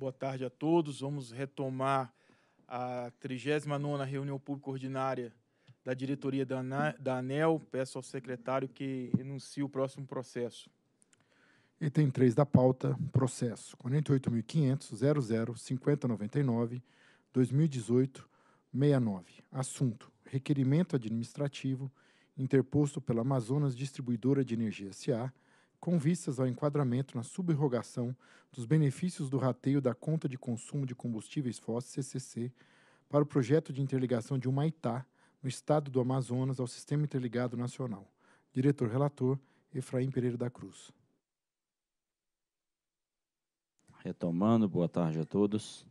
Boa tarde a todos. Vamos retomar a 39ª reunião pública ordinária da diretoria da ANEL. Peço ao secretário que enuncie o próximo processo. Item 3 da pauta, processo 48.500.00.5099.2018.69. Assunto, requerimento administrativo interposto pela Amazonas Distribuidora de Energia S.A., com vistas ao enquadramento na subrogação dos benefícios do rateio da Conta de Consumo de Combustíveis Fósseis, CCC, para o projeto de interligação de Humaitá, no estado do Amazonas, ao Sistema Interligado Nacional. Diretor-relator, Efraim Pereira da Cruz. Retomando, boa tarde a todos.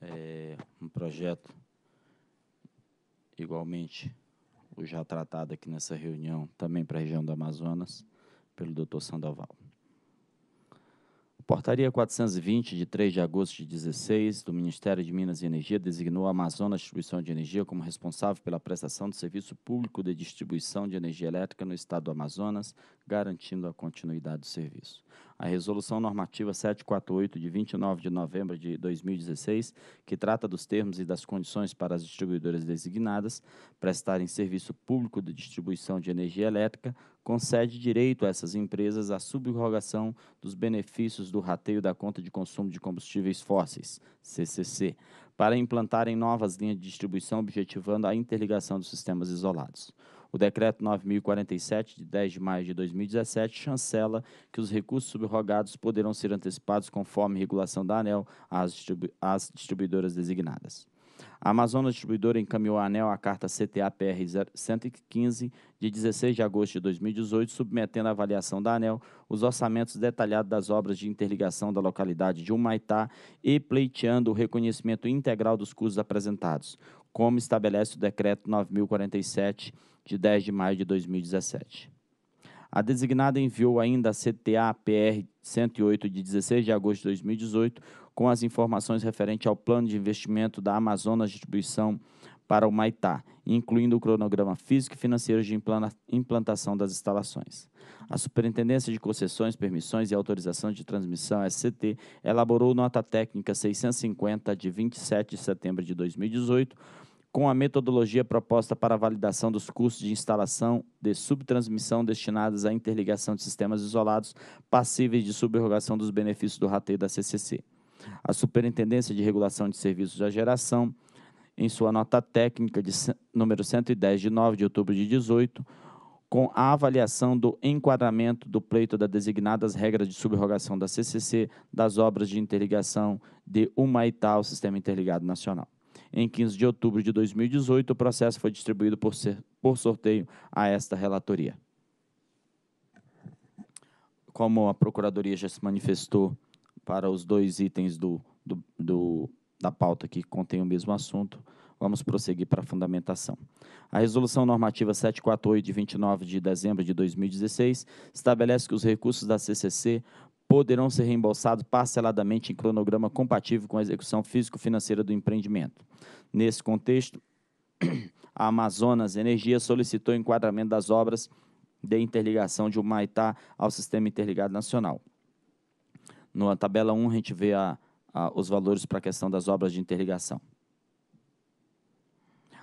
É um projeto igualmente o já tratado aqui nessa reunião, também para a região do Amazonas pelo Dr. Sandoval. Portaria 420, de 3 de agosto de 16, do Ministério de Minas e Energia, designou a Amazonas Distribuição de Energia como responsável pela prestação do serviço público de distribuição de energia elétrica no estado do Amazonas, garantindo a continuidade do serviço a Resolução Normativa 748, de 29 de novembro de 2016, que trata dos termos e das condições para as distribuidoras designadas prestarem serviço público de distribuição de energia elétrica, concede direito a essas empresas à subrogação dos benefícios do rateio da conta de consumo de combustíveis fósseis, CCC, para implantarem novas linhas de distribuição objetivando a interligação dos sistemas isolados. O decreto 9047 de 10 de maio de 2017 chancela que os recursos subrogados poderão ser antecipados conforme regulação da ANEL às, distribu às distribuidoras designadas. A Amazonas Distribuidora encaminhou à ANEL a carta CTA-PR 115, de 16 de agosto de 2018, submetendo à avaliação da ANEL os orçamentos detalhados das obras de interligação da localidade de Humaitá e pleiteando o reconhecimento integral dos custos apresentados, como estabelece o Decreto 9047 de 10 de maio de 2017. A designada enviou ainda a CTA-PR 108 de 16 de agosto de 2018 com as informações referentes ao plano de investimento da Amazonas Distribuição para o Maitá, incluindo o cronograma físico e financeiro de implantação das instalações. A Superintendência de Concessões, Permissões e Autorização de Transmissão, SCT, elaborou nota técnica 650 de 27 de setembro de 2018, com a metodologia proposta para a validação dos custos de instalação de subtransmissão destinados à interligação de sistemas isolados passíveis de subrogação dos benefícios do rateio da CCC. A Superintendência de Regulação de Serviços da Geração, em sua nota técnica de número 110 de 9 de outubro de 18, com a avaliação do enquadramento do pleito das designadas regras de subrogação da CCC das obras de interligação de Humaitá ao Sistema Interligado Nacional. Em 15 de outubro de 2018, o processo foi distribuído por, ser, por sorteio a esta relatoria. Como a Procuradoria já se manifestou para os dois itens do, do, do da pauta que contém o mesmo assunto, Vamos prosseguir para a fundamentação. A Resolução Normativa 748, de 29 de dezembro de 2016, estabelece que os recursos da CCC poderão ser reembolsados parceladamente em cronograma compatível com a execução físico-financeira do empreendimento. Nesse contexto, a Amazonas Energia solicitou o enquadramento das obras de interligação de Humaitá ao Sistema Interligado Nacional. Na tabela 1, a gente vê a, a, os valores para a questão das obras de interligação.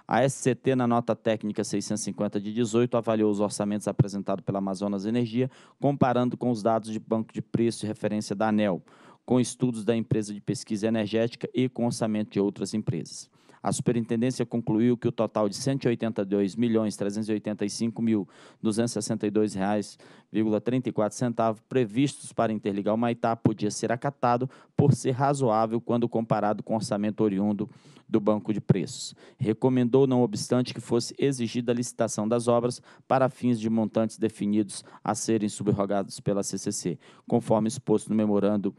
A SCT, na nota técnica 650 de 18, avaliou os orçamentos apresentados pela Amazonas Energia, comparando com os dados de banco de preço de referência da ANEL, com estudos da empresa de pesquisa energética e com orçamento de outras empresas. A superintendência concluiu que o total de R$ 182.385.262,34 previstos para interligar o Maitá podia ser acatado por ser razoável quando comparado com o orçamento oriundo do banco de preços. Recomendou, não obstante, que fosse exigida a licitação das obras para fins de montantes definidos a serem subrogados pela CCC, conforme exposto no memorando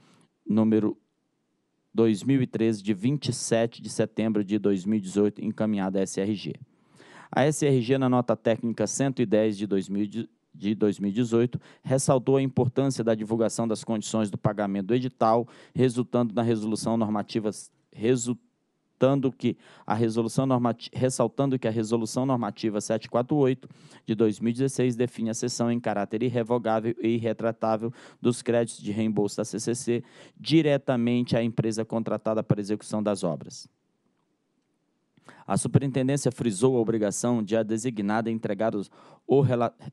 número 2013, de 27 de setembro de 2018, encaminhada à SRG. A SRG, na nota técnica 110 de 2018, ressaltou a importância da divulgação das condições do pagamento do edital, resultando na resolução normativa resultante ressaltando que a resolução normativa, ressaltando que a resolução normativa 748 de 2016 define a cessão em caráter irrevogável e irretratável dos créditos de reembolso da CCC diretamente à empresa contratada para execução das obras. A superintendência frisou a obrigação de a designada entregar, os, ou,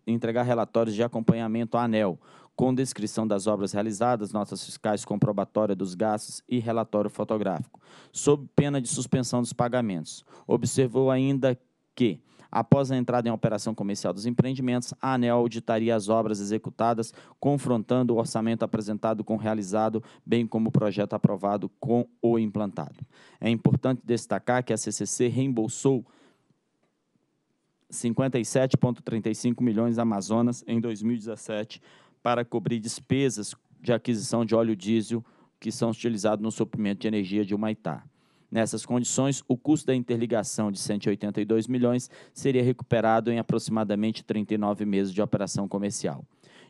entregar relatórios de acompanhamento à ANEL com descrição das obras realizadas, notas fiscais comprobatória dos gastos e relatório fotográfico, sob pena de suspensão dos pagamentos. Observou ainda que, após a entrada em operação comercial dos empreendimentos, a ANEL auditaria as obras executadas, confrontando o orçamento apresentado com o realizado, bem como o projeto aprovado com o implantado. É importante destacar que a CCC reembolsou 57,35 milhões Amazonas em 2017 para cobrir despesas de aquisição de óleo diesel que são utilizados no suprimento de energia de Humaitá. Nessas condições, o custo da interligação de 182 milhões seria recuperado em aproximadamente 39 meses de operação comercial.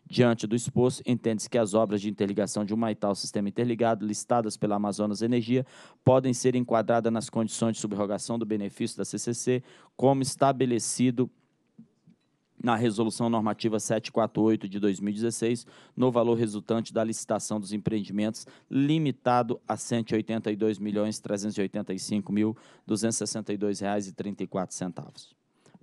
Diante do exposto, entende-se que as obras de interligação de Humaitá ao sistema interligado listadas pela Amazonas Energia podem ser enquadradas nas condições de subrogação do benefício da CCC, como estabelecido na Resolução Normativa 748 de 2016, no valor resultante da licitação dos empreendimentos, limitado a R$ 182.385.262,34.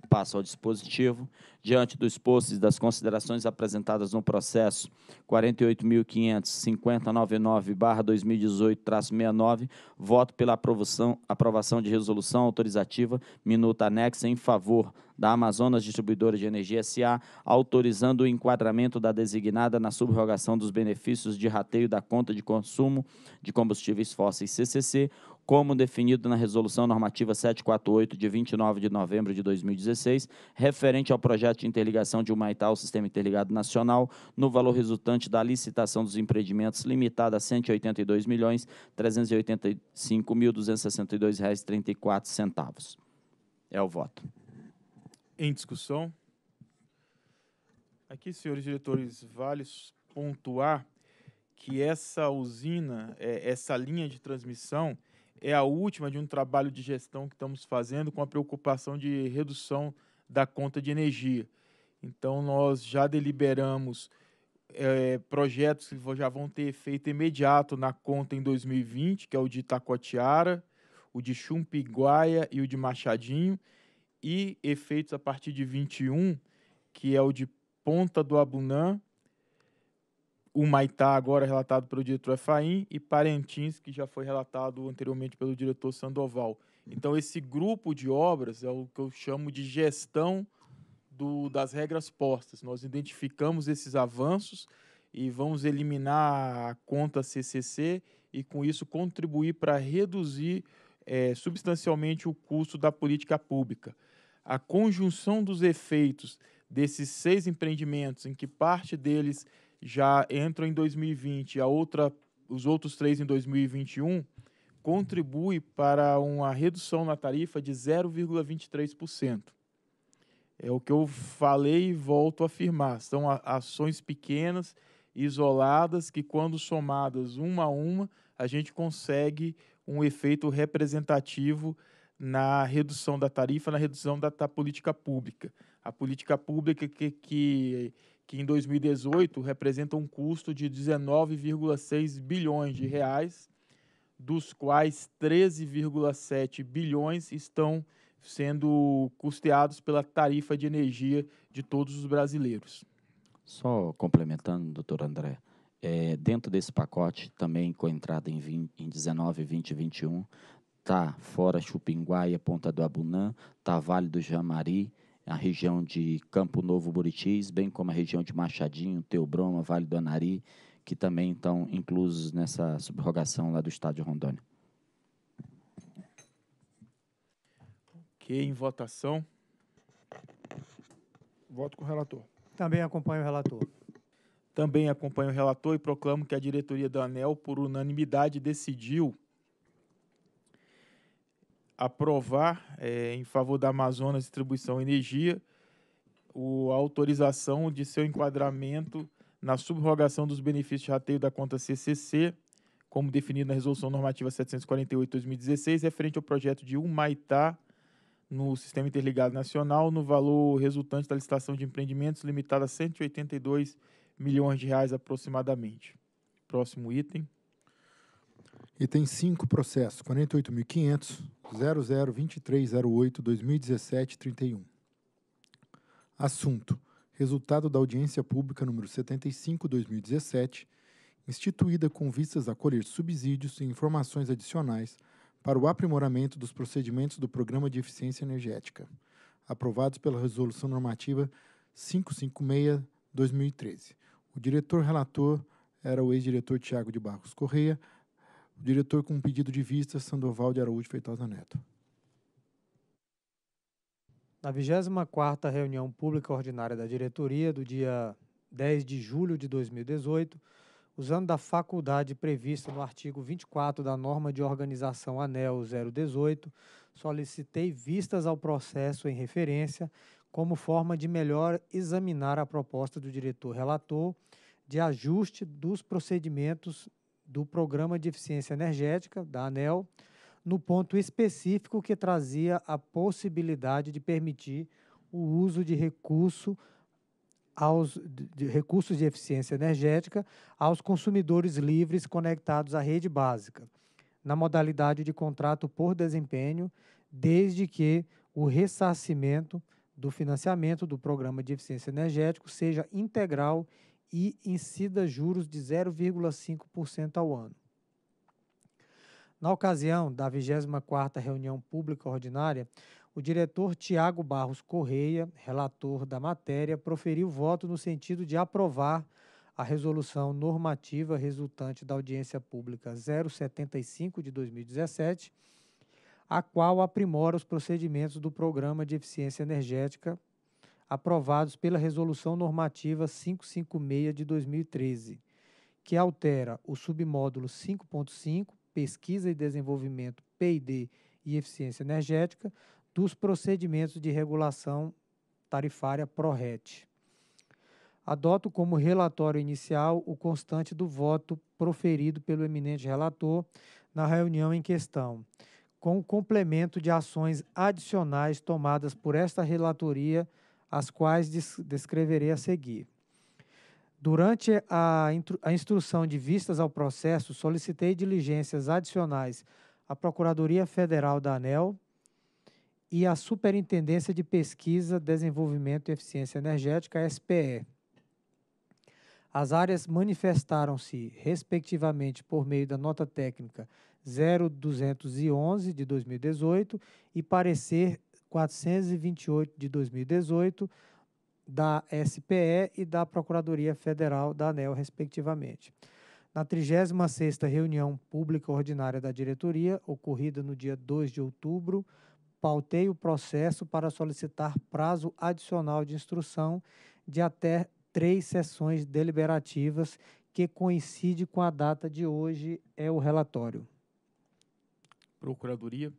Passo ao dispositivo. Diante do exposto e das considerações apresentadas no processo 48.550.99/2018-69, voto pela aprovação, aprovação de resolução autorizativa, minuta anexa em favor da Amazonas Distribuidora de Energia SA, autorizando o enquadramento da designada na subrogação dos benefícios de rateio da conta de consumo de combustíveis fósseis CCC, como definido na Resolução Normativa 748, de 29 de novembro de 2016, referente ao projeto de interligação de Humaitá ao Sistema Interligado Nacional, no valor resultante da licitação dos empreendimentos, limitada a R$ 182.385.262,34. É o voto. Em discussão. Aqui, senhores diretores, vale pontuar que essa usina, é, essa linha de transmissão, é a última de um trabalho de gestão que estamos fazendo com a preocupação de redução da conta de energia. Então, nós já deliberamos é, projetos que já vão ter efeito imediato na conta em 2020, que é o de Itacoatiara, o de Chumpiguaia e o de Machadinho, e efeitos a partir de 21, que é o de Ponta do Abunã, o Maitá, agora é relatado pelo diretor Efraim, e Parentins, que já foi relatado anteriormente pelo diretor Sandoval. Então, esse grupo de obras é o que eu chamo de gestão do, das regras postas. Nós identificamos esses avanços e vamos eliminar a conta CCC e, com isso, contribuir para reduzir é, substancialmente o custo da política pública. A conjunção dos efeitos desses seis empreendimentos, em que parte deles já entram em 2020, a outra, os outros três em 2021, contribui para uma redução na tarifa de 0,23%. É o que eu falei e volto a afirmar. São ações pequenas, isoladas, que quando somadas uma a uma, a gente consegue um efeito representativo na redução da tarifa, na redução da, da política pública. A política pública que, que que em 2018 representa um custo de 19,6 bilhões de reais, dos quais 13,7 bilhões estão sendo custeados pela tarifa de energia de todos os brasileiros. Só complementando, doutor André, é, dentro desse pacote, também com a entrada em, 20, em 19, 20 e 21, tá fora Chupinguaia, Ponta do Abunã, está Vale do Jamari, a região de Campo Novo Buritis, bem como a região de Machadinho, Teobroma, Vale do Anari, que também estão inclusos nessa subrogação lá do Estado de Rondônia. Ok, em votação. Voto com o relator. Também acompanho o relator. Também acompanho o relator e proclamo que a diretoria da ANEL, por unanimidade, decidiu aprovar é, em favor da Amazonas Distribuição Energia o, a autorização de seu enquadramento na subrogação dos benefícios de rateio da conta CCC, como definido na Resolução Normativa 748-2016, referente ao projeto de Humaitá no Sistema Interligado Nacional, no valor resultante da licitação de empreendimentos limitada a 182 milhões de reais aproximadamente. Próximo item. E tem cinco processos, 48.500, Assunto: Resultado da audiência pública número 75-2017, instituída com vistas a colher subsídios e informações adicionais para o aprimoramento dos procedimentos do Programa de Eficiência Energética, aprovados pela Resolução Normativa 556-2013. O diretor relator era o ex-diretor Tiago de Barros Correia, o diretor com um pedido de vista, Sandoval de Araújo Feitosa Neto. Na 24ª reunião pública ordinária da diretoria, do dia 10 de julho de 2018, usando da faculdade prevista no artigo 24 da norma de organização ANEL 018, solicitei vistas ao processo em referência como forma de melhor examinar a proposta do diretor relator de ajuste dos procedimentos do Programa de Eficiência Energética, da ANEL, no ponto específico que trazia a possibilidade de permitir o uso de recurso aos de recursos de eficiência energética aos consumidores livres conectados à rede básica, na modalidade de contrato por desempenho, desde que o ressarcimento do financiamento do programa de eficiência energética seja integral e incida juros de 0,5% ao ano. Na ocasião da 24ª reunião pública ordinária, o diretor Tiago Barros Correia, relator da matéria, proferiu voto no sentido de aprovar a resolução normativa resultante da audiência pública 075 de 2017, a qual aprimora os procedimentos do Programa de Eficiência Energética aprovados pela Resolução Normativa 556 de 2013, que altera o submódulo 5.5, Pesquisa e Desenvolvimento, PD e Eficiência Energética, dos procedimentos de regulação tarifária PRORET. Adoto como relatório inicial o constante do voto proferido pelo eminente relator na reunião em questão, com o complemento de ações adicionais tomadas por esta relatoria as quais descreverei a seguir. Durante a, a instrução de vistas ao processo, solicitei diligências adicionais à Procuradoria Federal da ANEL e à Superintendência de Pesquisa, Desenvolvimento e Eficiência Energética, SPE. As áreas manifestaram-se, respectivamente, por meio da nota técnica 0211 de 2018 e parecer 428 de 2018 da SPE e da Procuradoria Federal da ANEL, respectivamente. Na 36ª reunião pública ordinária da diretoria, ocorrida no dia 2 de outubro, pautei o processo para solicitar prazo adicional de instrução de até três sessões deliberativas que coincide com a data de hoje é o relatório. Procuradoria.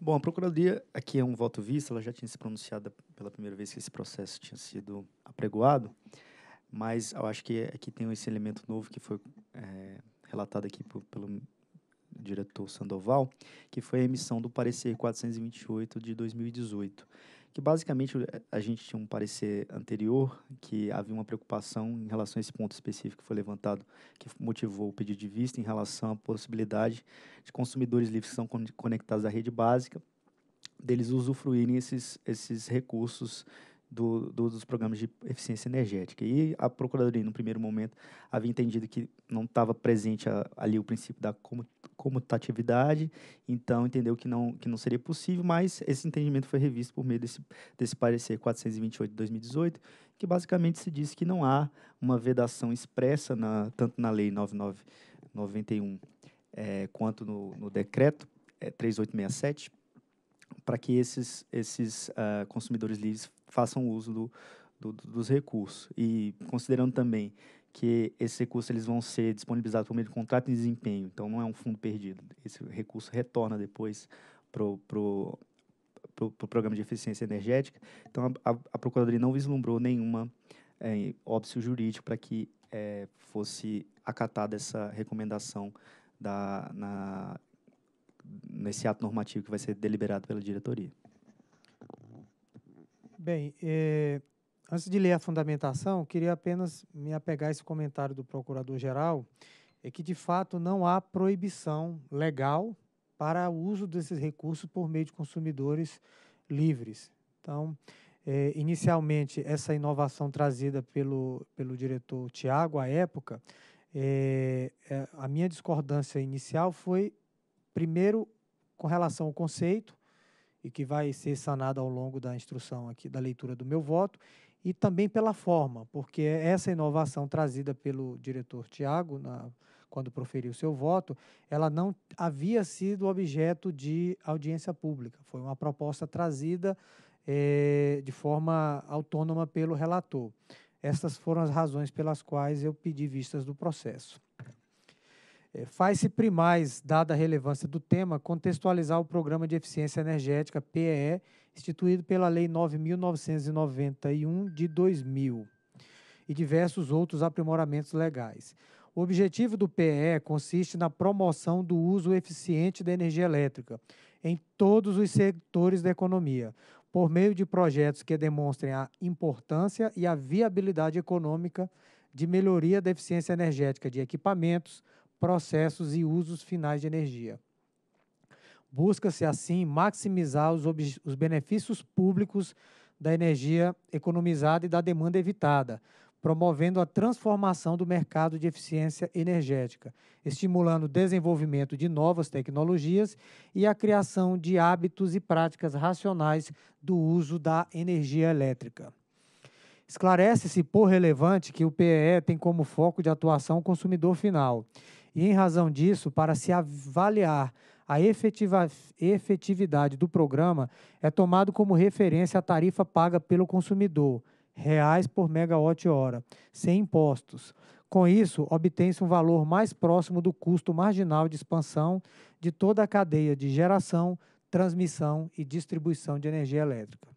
Bom, a Procuradoria, aqui é um voto visto, ela já tinha se pronunciado pela primeira vez que esse processo tinha sido apregoado, mas eu acho que aqui tem esse elemento novo que foi é, relatado aqui por, pelo diretor Sandoval, que foi a emissão do parecer 428 de 2018 que basicamente a gente tinha um parecer anterior que havia uma preocupação em relação a esse ponto específico que foi levantado, que motivou o pedido de vista em relação à possibilidade de consumidores livres que são conectados à rede básica, deles usufruírem esses, esses recursos do, do, dos programas de eficiência energética. E a Procuradoria, no primeiro momento, havia entendido que não estava presente a, ali o princípio da comutatividade, então entendeu que não, que não seria possível, mas esse entendimento foi revisto por meio desse, desse parecer 428 de 2018, que basicamente se diz que não há uma vedação expressa, na, tanto na Lei 9991 é, eh, quanto no, no Decreto é, eh, 3867, para que esses, esses uh, consumidores livres façam uso do, do, dos recursos. E considerando também que esses recursos eles vão ser disponibilizados por meio de contrato de desempenho, então não é um fundo perdido. Esse recurso retorna depois para o pro, pro, pro, programa de eficiência energética. Então, a, a, a Procuradoria não vislumbrou nenhuma é, óbvio jurídico para que é, fosse acatada essa recomendação da, na nesse ato normativo que vai ser deliberado pela diretoria. Bem, eh, antes de ler a fundamentação, queria apenas me apegar a esse comentário do procurador-geral, é que, de fato, não há proibição legal para o uso desses recursos por meio de consumidores livres. Então, eh, inicialmente, essa inovação trazida pelo, pelo diretor Tiago, à época, eh, a minha discordância inicial foi primeiro com relação ao conceito, e que vai ser sanada ao longo da instrução aqui, da leitura do meu voto, e também pela forma, porque essa inovação trazida pelo diretor Tiago, na, quando proferiu seu voto, ela não havia sido objeto de audiência pública. Foi uma proposta trazida é, de forma autônoma pelo relator. Essas foram as razões pelas quais eu pedi vistas do processo. É, faz-se primais, dada a relevância do tema, contextualizar o Programa de Eficiência Energética, PEE, instituído pela Lei 9.991 de 2000 e diversos outros aprimoramentos legais. O objetivo do PE consiste na promoção do uso eficiente da energia elétrica em todos os setores da economia, por meio de projetos que demonstrem a importância e a viabilidade econômica de melhoria da eficiência energética de equipamentos, processos e usos finais de energia. Busca-se, assim, maximizar os, os benefícios públicos da energia economizada e da demanda evitada, promovendo a transformação do mercado de eficiência energética, estimulando o desenvolvimento de novas tecnologias e a criação de hábitos e práticas racionais do uso da energia elétrica. Esclarece-se por relevante que o PEE tem como foco de atuação o consumidor final e, em razão disso, para se avaliar a efetiva, efetividade do programa, é tomado como referência a tarifa paga pelo consumidor, reais por megawatt-hora, sem impostos. Com isso, obtém-se um valor mais próximo do custo marginal de expansão de toda a cadeia de geração, transmissão e distribuição de energia elétrica.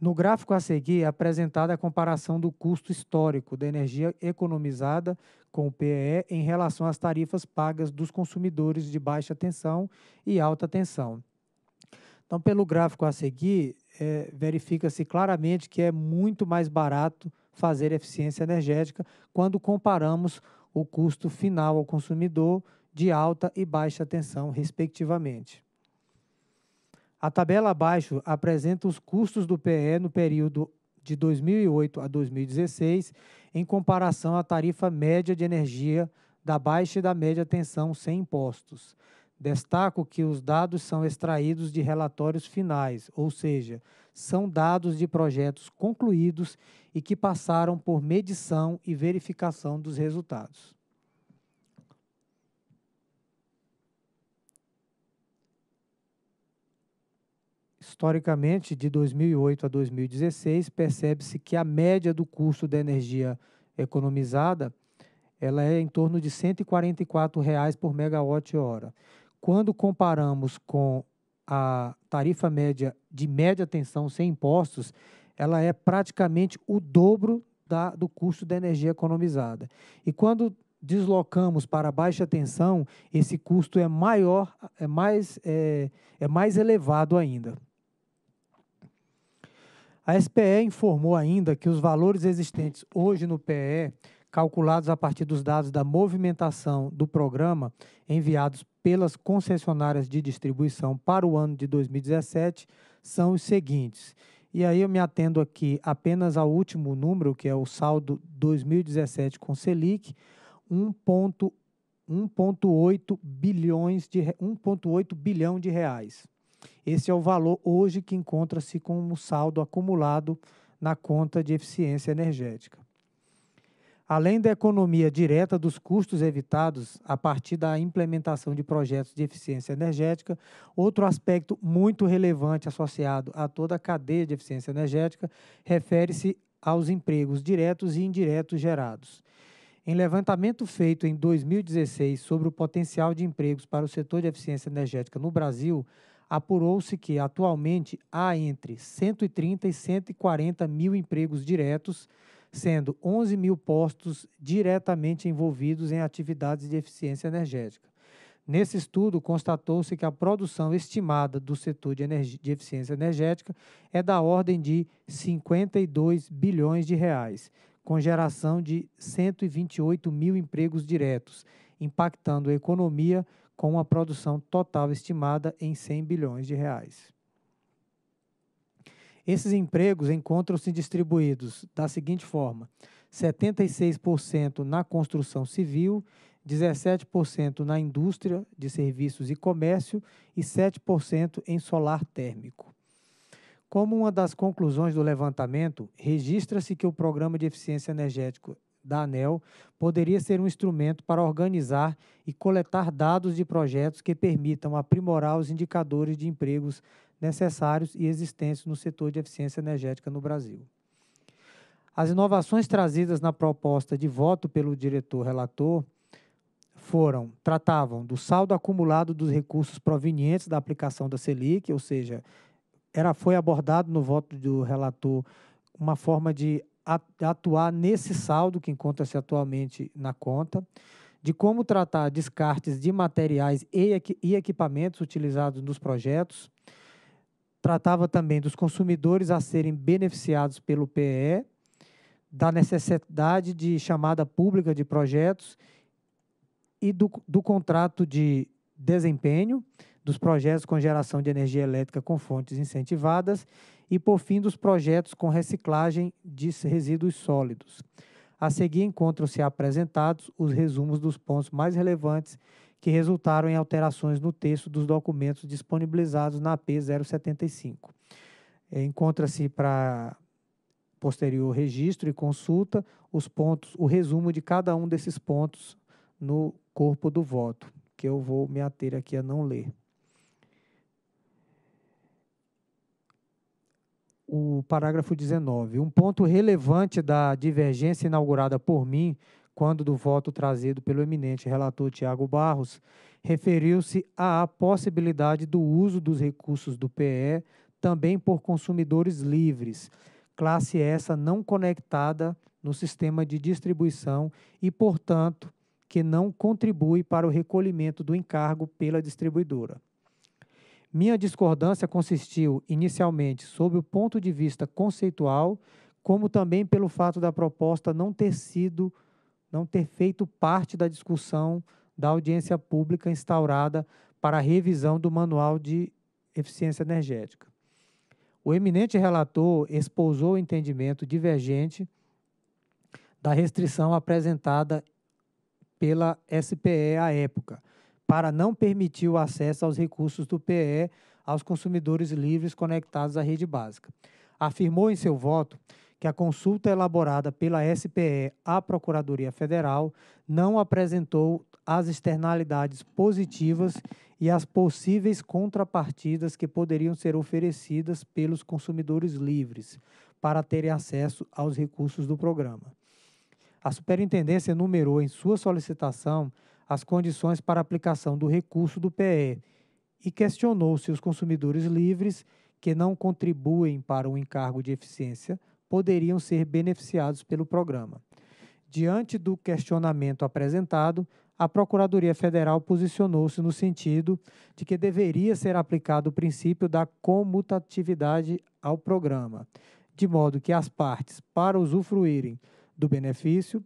No gráfico a seguir é apresentada a comparação do custo histórico da energia economizada com o PE em relação às tarifas pagas dos consumidores de baixa tensão e alta tensão. Então, pelo gráfico a seguir, é, verifica-se claramente que é muito mais barato fazer eficiência energética quando comparamos o custo final ao consumidor de alta e baixa tensão, respectivamente. A tabela abaixo apresenta os custos do PE no período de 2008 a 2016 em comparação à tarifa média de energia da baixa e da média tensão sem impostos. Destaco que os dados são extraídos de relatórios finais, ou seja, são dados de projetos concluídos e que passaram por medição e verificação dos resultados. Historicamente, de 2008 a 2016, percebe-se que a média do custo da energia economizada ela é em torno de R$ 144 reais por megawatt-hora. Quando comparamos com a tarifa média de média tensão sem impostos, ela é praticamente o dobro da, do custo da energia economizada. E quando deslocamos para baixa tensão, esse custo é maior, é mais, é, é mais elevado ainda. A SPE informou ainda que os valores existentes hoje no PE, calculados a partir dos dados da movimentação do programa enviados pelas concessionárias de distribuição para o ano de 2017, são os seguintes. E aí eu me atendo aqui apenas ao último número, que é o saldo 2017 com Selic, 1.8 bilhões de 1.8 bilhão de reais. Esse é o valor hoje que encontra-se como saldo acumulado na conta de eficiência energética. Além da economia direta dos custos evitados a partir da implementação de projetos de eficiência energética, outro aspecto muito relevante associado a toda a cadeia de eficiência energética refere-se aos empregos diretos e indiretos gerados. Em levantamento feito em 2016 sobre o potencial de empregos para o setor de eficiência energética no Brasil, apurou-se que atualmente há entre 130 e 140 mil empregos diretos, sendo 11 mil postos diretamente envolvidos em atividades de eficiência energética. Nesse estudo, constatou-se que a produção estimada do setor de, de, eficiência energética é da ordem de 52 bilhões de reais, com geração de 128 mil empregos diretos, impactando a economia com uma produção total estimada em 100 bilhões de reais. Esses empregos encontram-se distribuídos da seguinte forma: 76% na construção civil, 17% na indústria de serviços e comércio e 7% em solar térmico. Como uma das conclusões do levantamento, registra-se que o Programa de Eficiência Energética da ANEL poderia ser um instrumento para organizar e coletar dados de projetos que permitam aprimorar os indicadores de empregos necessários e existentes no setor de eficiência energética no Brasil. As inovações trazidas na proposta de voto pelo diretor relator foram, tratavam do saldo acumulado dos recursos provenientes da aplicação da Selic, ou seja, era foi abordado no voto do relator uma forma de atuar nesse saldo que encontra-se atualmente na conta, de como tratar descartes de materiais e equipamentos utilizados nos projetos. Tratava também dos consumidores a serem beneficiados pelo PE, da necessidade de chamada pública de projetos e do, do contrato de desempenho dos projetos com geração de energia elétrica com fontes incentivadas e, por fim, dos projetos com reciclagem de resíduos sólidos. A seguir, encontram-se apresentados os resumos dos pontos mais relevantes que resultaram em alterações no texto dos documentos disponibilizados na p 075. É, encontra-se para posterior registro e consulta os pontos, o resumo de cada um desses pontos no corpo do voto, que eu vou me ater aqui a não ler. o parágrafo 19. Um ponto relevante da divergência inaugurada por mim, quando do voto trazido pelo eminente relator Tiago Barros, referiu-se à possibilidade do uso dos recursos do PE também por consumidores livres, classe essa não conectada no sistema de distribuição e, portanto, que não contribui para o recolhimento do encargo pela distribuidora. Minha discordância consistiu inicialmente sob o ponto de vista conceitual, como também pelo fato da proposta não ter sido, não ter feito parte da discussão da audiência pública instaurada para a revisão do Manual de Eficiência Energética. O eminente relator expousou o entendimento divergente da restrição apresentada pela SPE à época, para não permitir o acesso aos recursos do PE aos consumidores livres conectados à rede básica. Afirmou em seu voto que a consulta elaborada pela SPE à Procuradoria Federal não apresentou as externalidades positivas e as possíveis contrapartidas que poderiam ser oferecidas pelos consumidores livres para terem acesso aos recursos do programa. A superintendência enumerou em sua solicitação as condições para aplicação do recurso do PE e questionou se os consumidores livres que não contribuem para o encargo de eficiência poderiam ser beneficiados pelo programa. Diante do questionamento apresentado, a Procuradoria Federal posicionou-se no sentido de que deveria ser aplicado o princípio da comutatividade ao programa, de modo que as partes, para usufruírem do benefício,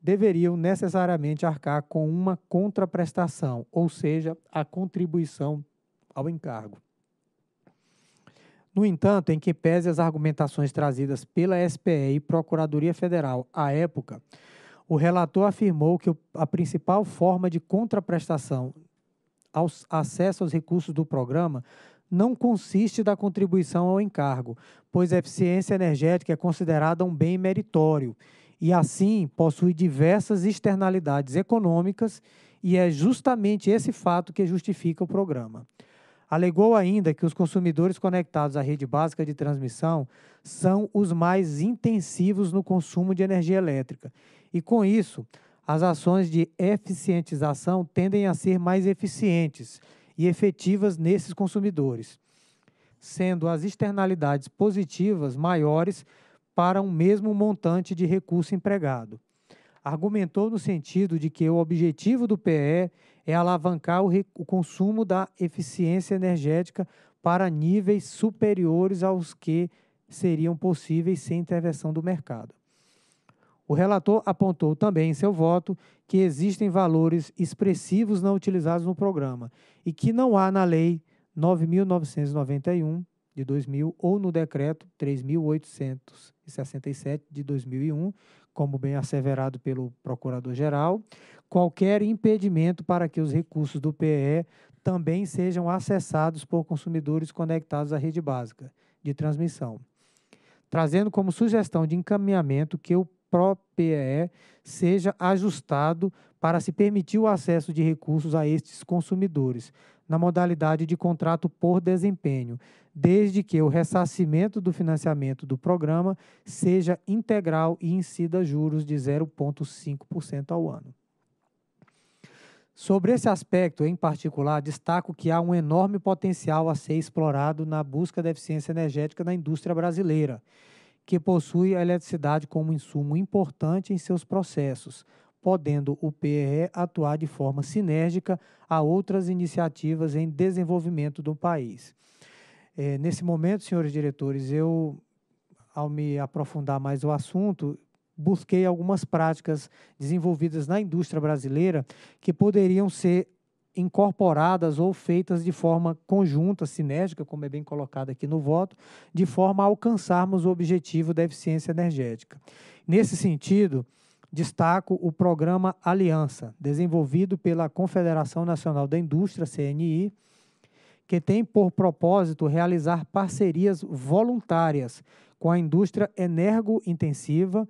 deveriam necessariamente arcar com uma contraprestação, ou seja, a contribuição ao encargo. No entanto, em que pese as argumentações trazidas pela SPE e Procuradoria Federal à época, o relator afirmou que a principal forma de contraprestação ao acesso aos recursos do programa não consiste da contribuição ao encargo, pois a eficiência energética é considerada um bem meritório e assim possui diversas externalidades econômicas e é justamente esse fato que justifica o programa. Alegou ainda que os consumidores conectados à rede básica de transmissão são os mais intensivos no consumo de energia elétrica e, com isso, as ações de eficientização tendem a ser mais eficientes e efetivas nesses consumidores, sendo as externalidades positivas maiores para um mesmo montante de recurso empregado. Argumentou no sentido de que o objetivo do PE é alavancar o, o consumo da eficiência energética para níveis superiores aos que seriam possíveis sem intervenção do mercado. O relator apontou também em seu voto que existem valores expressivos não utilizados no programa e que não há na Lei 9.991 de 2000 ou no Decreto 3.800 67 de 2001, como bem asseverado pelo Procurador-Geral, qualquer impedimento para que os recursos do PE também sejam acessados por consumidores conectados à rede básica de transmissão, trazendo como sugestão de encaminhamento que o próprio PE seja ajustado para se permitir o acesso de recursos a estes consumidores, na modalidade de contrato por desempenho, desde que o ressarcimento do financiamento do programa seja integral e incida juros de 0,5% ao ano. Sobre esse aspecto em particular, destaco que há um enorme potencial a ser explorado na busca da eficiência energética na indústria brasileira, que possui a eletricidade como insumo importante em seus processos, podendo o PRE atuar de forma sinérgica a outras iniciativas em desenvolvimento do país. É, nesse momento, senhores diretores, eu, ao me aprofundar mais o assunto, busquei algumas práticas desenvolvidas na indústria brasileira que poderiam ser incorporadas ou feitas de forma conjunta, sinérgica, como é bem colocado aqui no voto, de forma a alcançarmos o objetivo da eficiência energética. Nesse sentido, destaco o programa Aliança, desenvolvido pela Confederação Nacional da Indústria, CNI, que tem por propósito realizar parcerias voluntárias com a indústria energo-intensiva,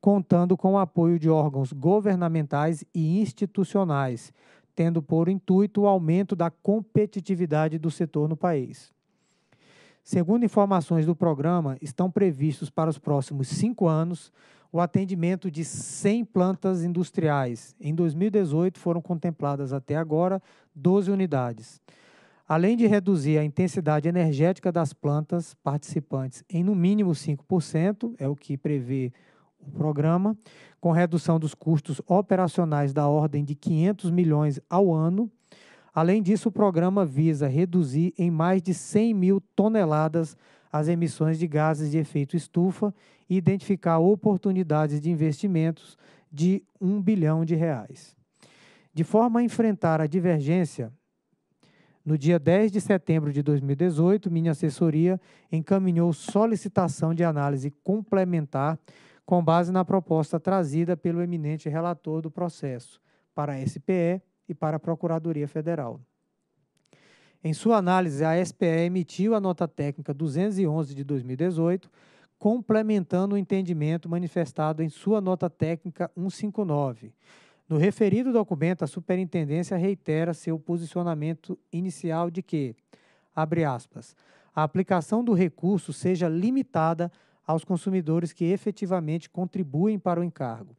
contando com o apoio de órgãos governamentais e institucionais, tendo por intuito o aumento da competitividade do setor no país. Segundo informações do programa, estão previstos para os próximos cinco anos o atendimento de 100 plantas industriais. Em 2018, foram contempladas até agora 12 unidades. Além de reduzir a intensidade energética das plantas participantes em no mínimo 5%, é o que prevê o programa, com redução dos custos operacionais da ordem de 500 milhões ao ano. Além disso, o programa visa reduzir em mais de 100 mil toneladas as emissões de gases de efeito estufa e identificar oportunidades de investimentos de um bilhão de reais. De forma a enfrentar a divergência, no dia 10 de setembro de 2018, minha assessoria encaminhou solicitação de análise complementar com base na proposta trazida pelo eminente relator do processo para a SPE e para a Procuradoria Federal. Em sua análise, a SPE emitiu a nota técnica 211 de 2018, complementando o entendimento manifestado em sua nota técnica 159. No referido documento, a Superintendência reitera seu posicionamento inicial de que, abre aspas, a aplicação do recurso seja limitada aos consumidores que efetivamente contribuem para o encargo.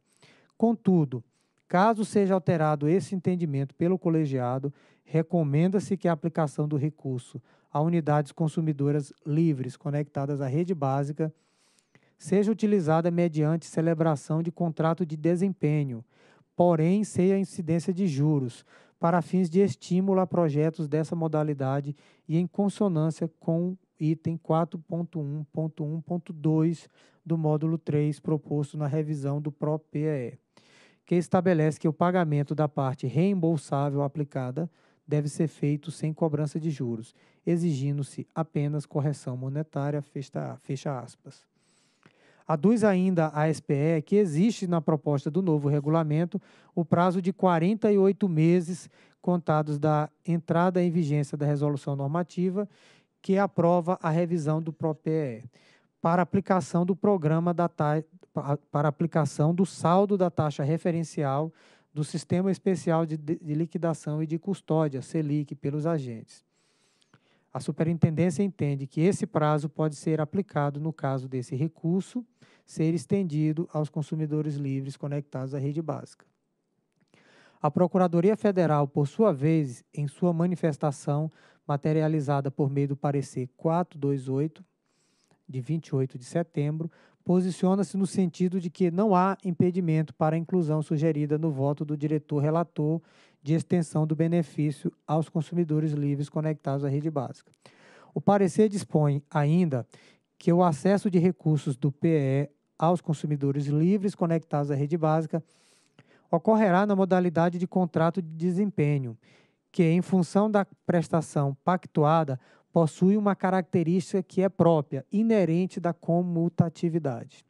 Contudo, caso seja alterado esse entendimento pelo colegiado, recomenda-se que a aplicação do recurso a unidades consumidoras livres conectadas à rede básica seja utilizada mediante celebração de contrato de desempenho, porém sem a incidência de juros, para fins de estímulo a projetos dessa modalidade e em consonância com item 4.1.1.2 do módulo 3 proposto na revisão do PROPEE, que estabelece que o pagamento da parte reembolsável aplicada deve ser feito sem cobrança de juros, exigindo-se apenas correção monetária, fecha aspas. Aduz ainda a SPE que existe na proposta do novo regulamento o prazo de 48 meses contados da entrada em vigência da resolução normativa que aprova a revisão do PROPE para aplicação do programa da ta... para aplicação do saldo da taxa referencial do Sistema Especial de, de Liquidação e de Custódia, SELIC, pelos agentes. A superintendência entende que esse prazo pode ser aplicado no caso desse recurso ser estendido aos consumidores livres conectados à rede básica. A Procuradoria Federal, por sua vez, em sua manifestação materializada por meio do parecer 428 de 28 de setembro, posiciona-se no sentido de que não há impedimento para a inclusão sugerida no voto do diretor relator de extensão do benefício aos consumidores livres conectados à rede básica. O parecer dispõe ainda que o acesso de recursos do PE aos consumidores livres conectados à rede básica ocorrerá na modalidade de contrato de desempenho, que, em função da prestação pactuada, possui uma característica que é própria, inerente da comutatividade.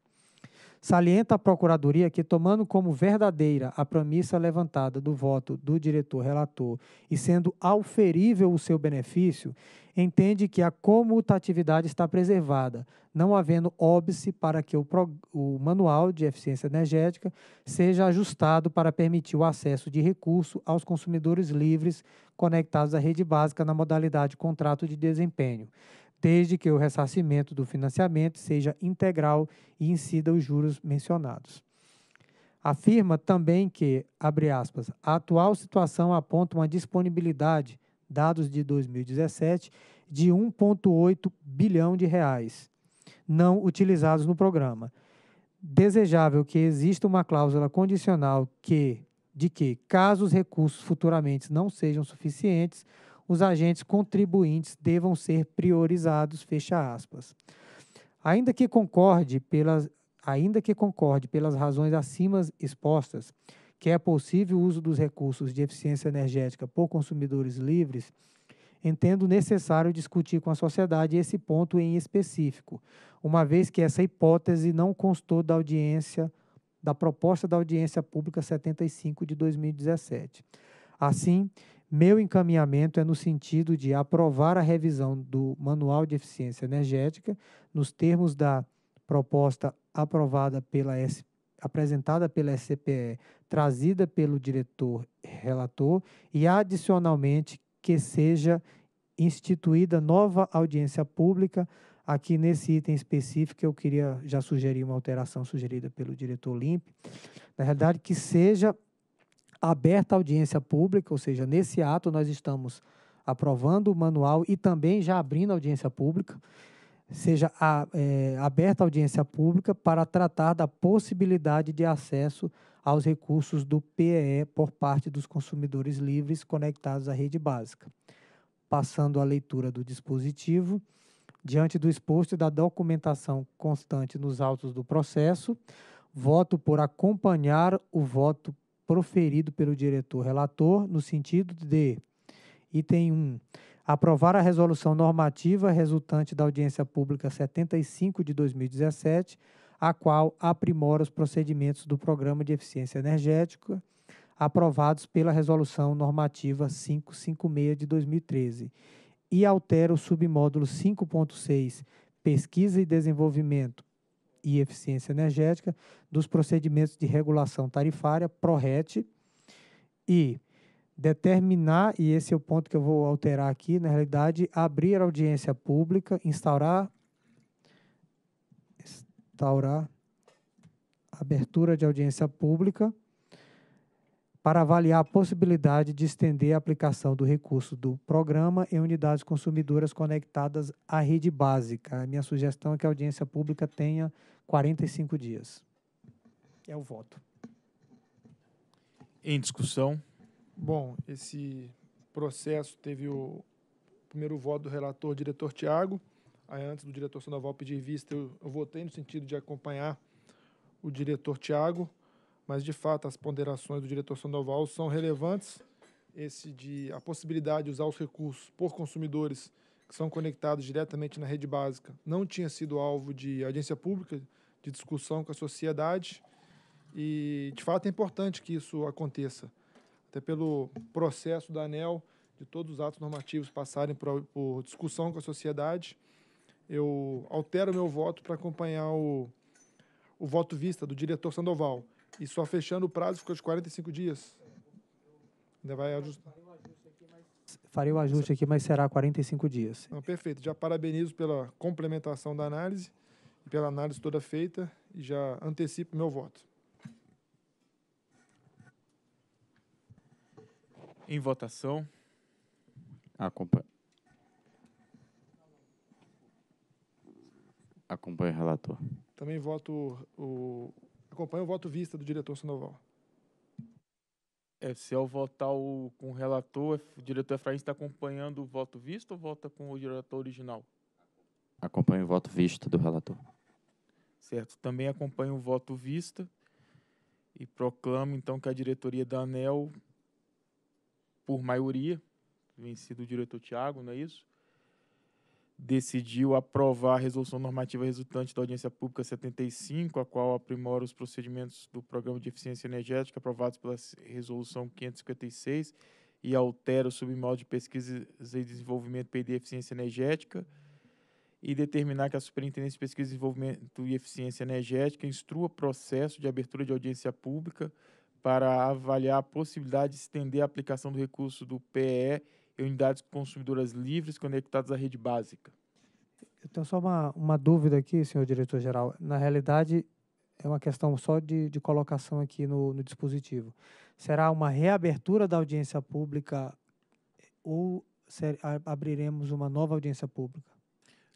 Salienta a Procuradoria que, tomando como verdadeira a promissa levantada do voto do diretor-relator e sendo auferível o seu benefício, entende que a comutatividade está preservada, não havendo óbice para que o, o Manual de Eficiência Energética seja ajustado para permitir o acesso de recurso aos consumidores livres conectados à rede básica na modalidade contrato de desempenho desde que o ressarcimento do financiamento seja integral e incida os juros mencionados. Afirma também que, abre aspas, a atual situação aponta uma disponibilidade, dados de 2017, de 1,8 bilhão de reais, não utilizados no programa. Desejável que exista uma cláusula condicional que, de que, caso os recursos futuramente não sejam suficientes, os agentes contribuintes devam ser priorizados, fecha aspas. Ainda que concorde pelas, ainda que concorde pelas razões acima expostas, que é possível o uso dos recursos de eficiência energética por consumidores livres, entendo necessário discutir com a sociedade esse ponto em específico, uma vez que essa hipótese não constou da audiência da proposta da audiência pública 75 de 2017. Assim, meu encaminhamento é no sentido de aprovar a revisão do Manual de Eficiência Energética nos termos da proposta aprovada pela apresentada pela SCPE, trazida pelo diretor relator e adicionalmente que seja instituída nova audiência pública. Aqui nesse item específico, eu queria já sugerir uma alteração sugerida pelo diretor Limpe. Na realidade, que seja aberta audiência pública, ou seja, nesse ato nós estamos aprovando o manual e também já abrindo audiência pública, seja a, é, aberta audiência pública para tratar da possibilidade de acesso aos recursos do PEE por parte dos consumidores livres conectados à rede básica. Passando à leitura do dispositivo, diante do exposto e da documentação constante nos autos do processo, voto por acompanhar o voto proferido pelo diretor relator no sentido de item 1 aprovar a resolução normativa resultante da audiência pública 75 de 2017, a qual aprimora os procedimentos do programa de eficiência energética aprovados pela resolução normativa 556 de 2013 e altera o submódulo 5.6 pesquisa e desenvolvimento e Eficiência Energética dos procedimentos de regulação tarifária, PRORET, e determinar, e esse é o ponto que eu vou alterar aqui, na realidade, abrir audiência pública, instaurar, instaurar abertura de audiência pública para avaliar a possibilidade de estender a aplicação do recurso do programa em unidades consumidoras conectadas à rede básica. A minha sugestão é que a audiência pública tenha 45 dias. É o voto. Em discussão. Bom, esse processo teve o primeiro voto do relator, diretor Tiago. antes do diretor Sandoval pedir vista, eu, eu votei no sentido de acompanhar o diretor Tiago, mas de fato as ponderações do diretor Sandoval são relevantes. Esse de a possibilidade de usar os recursos por consumidores que são conectados diretamente na rede básica, não tinha sido alvo de audiência pública, de discussão com a sociedade. E, de fato, é importante que isso aconteça, até pelo processo da ANEL, de todos os atos normativos passarem por, por discussão com a sociedade. Eu altero meu voto para acompanhar o, o voto vista do diretor Sandoval. E só fechando o prazo ficou de 45 dias. Ainda vai ajustar farei o ajuste aqui, mas será 45 dias. Não, perfeito. Já parabenizo pela complementação da análise e pela análise toda feita e já antecipo meu voto. Em votação. Acompanhe. Acompanho o relator. Também voto o acompanho o voto vista do diretor Sandoval. É, se eu votar o, com o relator, é o diretor é Efraim está acompanhando o voto visto ou vota com o diretor original? Acompanho o voto visto do relator. Certo. Também acompanho o voto visto e proclamo, então, que a diretoria da ANEL, por maioria, vencido o diretor Tiago, não é isso? decidiu aprovar a resolução normativa resultante da audiência pública 75, a qual aprimora os procedimentos do programa de eficiência energética aprovados pela resolução 556 e altera o submódulo de pesquisa e desenvolvimento PD eficiência energética e determinar que a Superintendência de Pesquisa, Desenvolvimento e Eficiência Energética instrua processo de abertura de audiência pública para avaliar a possibilidade de estender a aplicação do recurso do PE e unidades consumidoras livres conectadas à rede básica. Eu tenho só uma, uma dúvida aqui, senhor diretor-geral. Na realidade, é uma questão só de, de colocação aqui no, no dispositivo. Será uma reabertura da audiência pública ou ser, abriremos uma nova audiência pública?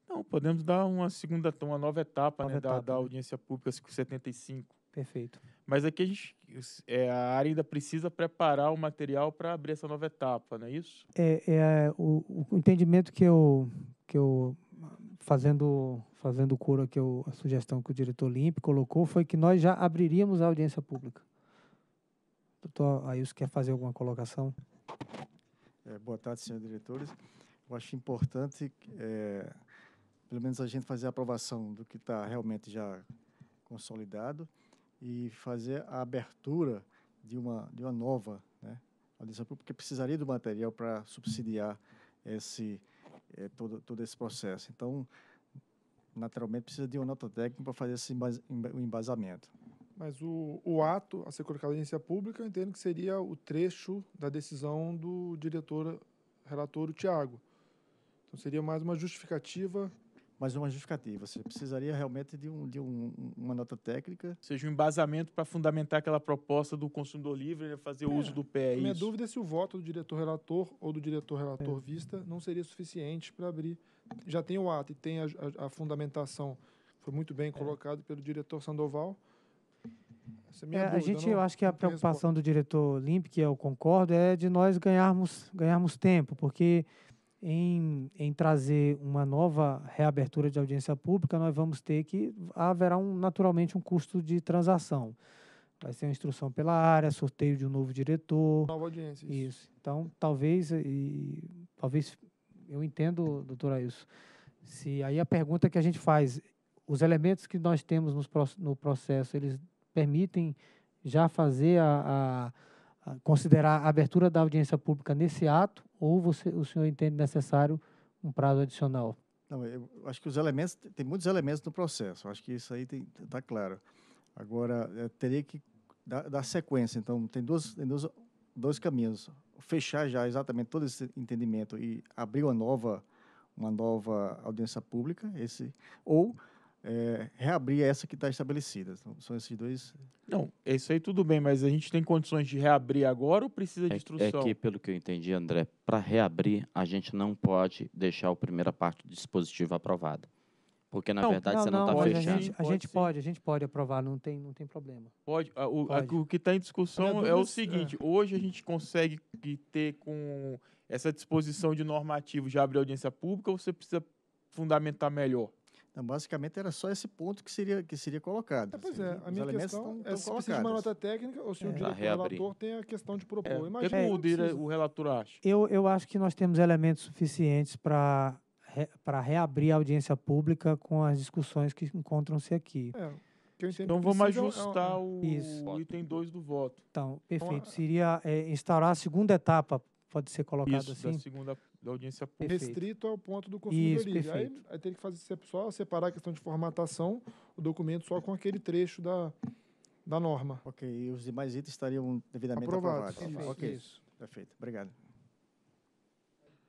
Não, podemos dar uma segunda, uma nova etapa, nova né, etapa. Da, da né? audiência pública 575. Perfeito. Mas aqui a gente, é, a área ainda precisa preparar o material para abrir essa nova etapa, não é isso? É, é o, o, entendimento que eu, que eu fazendo fazendo coro aqui eu, a sugestão que o diretor Limpe colocou foi que nós já abriríamos a audiência pública. Doutor Ailson, quer fazer alguma colocação? É, boa tarde, senhores diretores. Eu acho importante, é, pelo menos, a gente fazer a aprovação do que está realmente já consolidado e fazer a abertura de uma, de uma nova né, audiência pública, porque precisaria do material para subsidiar esse, é, todo, todo esse processo. Então, naturalmente, precisa de uma nota técnica para fazer esse o embasamento. Mas o, o ato a ser colocado em audiência pública, eu entendo que seria o trecho da decisão do diretor relator, o Tiago. Então, seria mais uma justificativa mas uma justificativa. Você precisaria realmente de, um, de um, uma nota técnica. Ou seja, um embasamento para fundamentar aquela proposta do consumidor livre, né, fazer é, o uso do pé. É minha isso. dúvida é se o voto do diretor-relator ou do diretor-relator é. vista não seria suficiente para abrir. Já tem o ato e tem a, a, a fundamentação. Foi muito bem é. colocado pelo diretor Sandoval. É é, a é, gente, não, eu acho que a preocupação resposta. do diretor Limp, que eu concordo, é de nós ganharmos, ganharmos tempo, porque em, em, trazer uma nova reabertura de audiência pública, nós vamos ter que haverá um, naturalmente um custo de transação. Vai ser uma instrução pela área, sorteio de um novo diretor. Nova audiência. Isso. isso. Então, talvez, e, talvez eu entendo, doutor isso se aí a pergunta que a gente faz, os elementos que nós temos no, no processo, eles permitem já fazer a, a considerar a abertura da audiência pública nesse ato ou você, o senhor entende necessário um prazo adicional? Não, eu acho que os elementos, tem muitos elementos no processo, acho que isso aí está claro. Agora, é, teria que dar, dar, sequência, então tem, duas, tem dois, dois caminhos, fechar já exatamente todo esse entendimento e abrir uma nova, uma nova audiência pública, esse, ou é, reabrir essa que está estabelecida. Então, são esses dois. Não, isso aí tudo bem, mas a gente tem condições de reabrir agora ou precisa de é, é instrução? É que, pelo que eu entendi, André, para reabrir, a gente não pode deixar a primeira parte do dispositivo aprovada. Porque, na não, verdade, não, você não está fechando. A gente, a pode, gente pode, a gente pode aprovar, não tem, não tem problema. Pode. o, pode. o que está em discussão é o seguinte: é. hoje a gente consegue ter com essa disposição de normativo já abrir audiência pública ou você precisa fundamentar melhor? Então, basicamente era só esse ponto que seria, que seria colocado. É, pois assim. é, a minha questão tão, é tão é se colocados. precisa de uma nota técnica ou se o é. diretor relator tem a questão de propor. É, Imagina é, o, que o relator acha. Eu, eu acho que nós temos elementos suficientes para para reabrir a audiência pública com as discussões que encontram-se aqui. É. Então vamos ajustar um, o, isso. item 2 do voto. Então, perfeito. Então, Seria instaurar a segunda etapa, pode ser colocado isso, assim? Da segunda da audiência pública. Restrito ao ponto do consumidorismo. Isso, aí, aí tem que fazer só separar a questão de formatação, o documento só com aquele trecho da, da norma. Ok, e os demais itens estariam devidamente aprovados. aprovados. Ok, Isso. perfeito. Obrigado.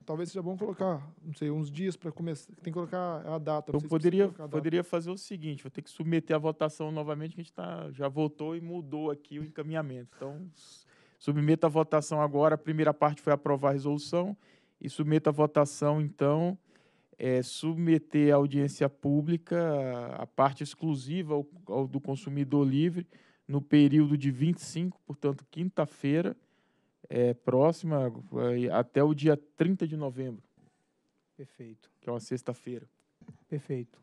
Talvez seja bom colocar, não sei, uns dias para começar. Tem que colocar a data. Eu então poderia, a data. poderia fazer o seguinte: vou ter que submeter a votação novamente, que a gente tá, já votou e mudou aqui o encaminhamento. Então, submeta a votação agora. A primeira parte foi aprovar a resolução e submeto à votação, então, é, submeter à audiência pública a, parte exclusiva ao, ao do consumidor livre no período de 25, portanto, quinta-feira é, próxima, é, até o dia 30 de novembro. Perfeito. Que é uma sexta-feira. Perfeito.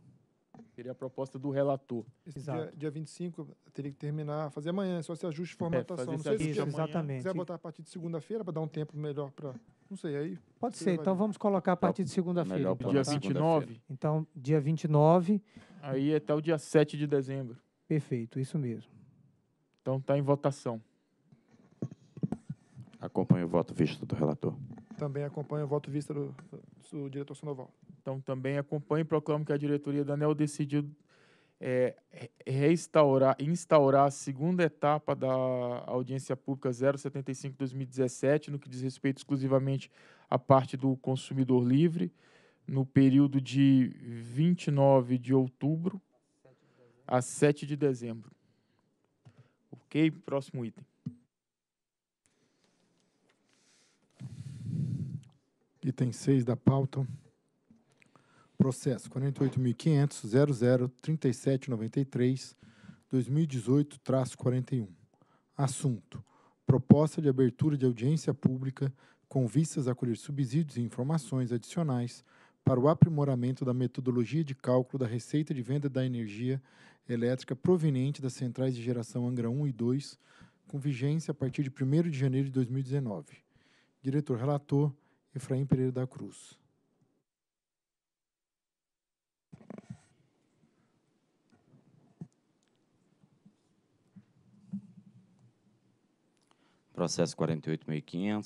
Seria a proposta do relator. Esse Exato. Dia, dia 25 teria que terminar, fazer amanhã, só se ajuste formatação. É, fazer não sei se exatamente. quiser botar a partir de segunda-feira para dar um tempo melhor para não sei, aí. Pode ser, então vamos colocar a partir de segunda-feira. Então, tá? então, dia 29? então, dia 29. Aí é até o dia 7 de dezembro. Perfeito, isso mesmo. Então está em votação. Acompanho o voto visto do relator. Também acompanho o voto visto do, do diretor Sandoval. Então também acompanho e proclamo que a diretoria da ANEL decidiu é, instaurar a segunda etapa da audiência pública 075-2017, no que diz respeito exclusivamente à parte do consumidor livre, no período de 29 de outubro a 7 de dezembro. Ok? Próximo item. Item 6 da pauta. Processo 48.500.003793/2018-41. Assunto: Proposta de abertura de audiência pública com vistas a colher subsídios e informações adicionais para o aprimoramento da metodologia de cálculo da receita de venda da energia elétrica proveniente das centrais de geração Angra 1 e 2, com vigência a partir de 1º de janeiro de 2019. Diretor relator Efraim Pereira da Cruz. processo 48.500,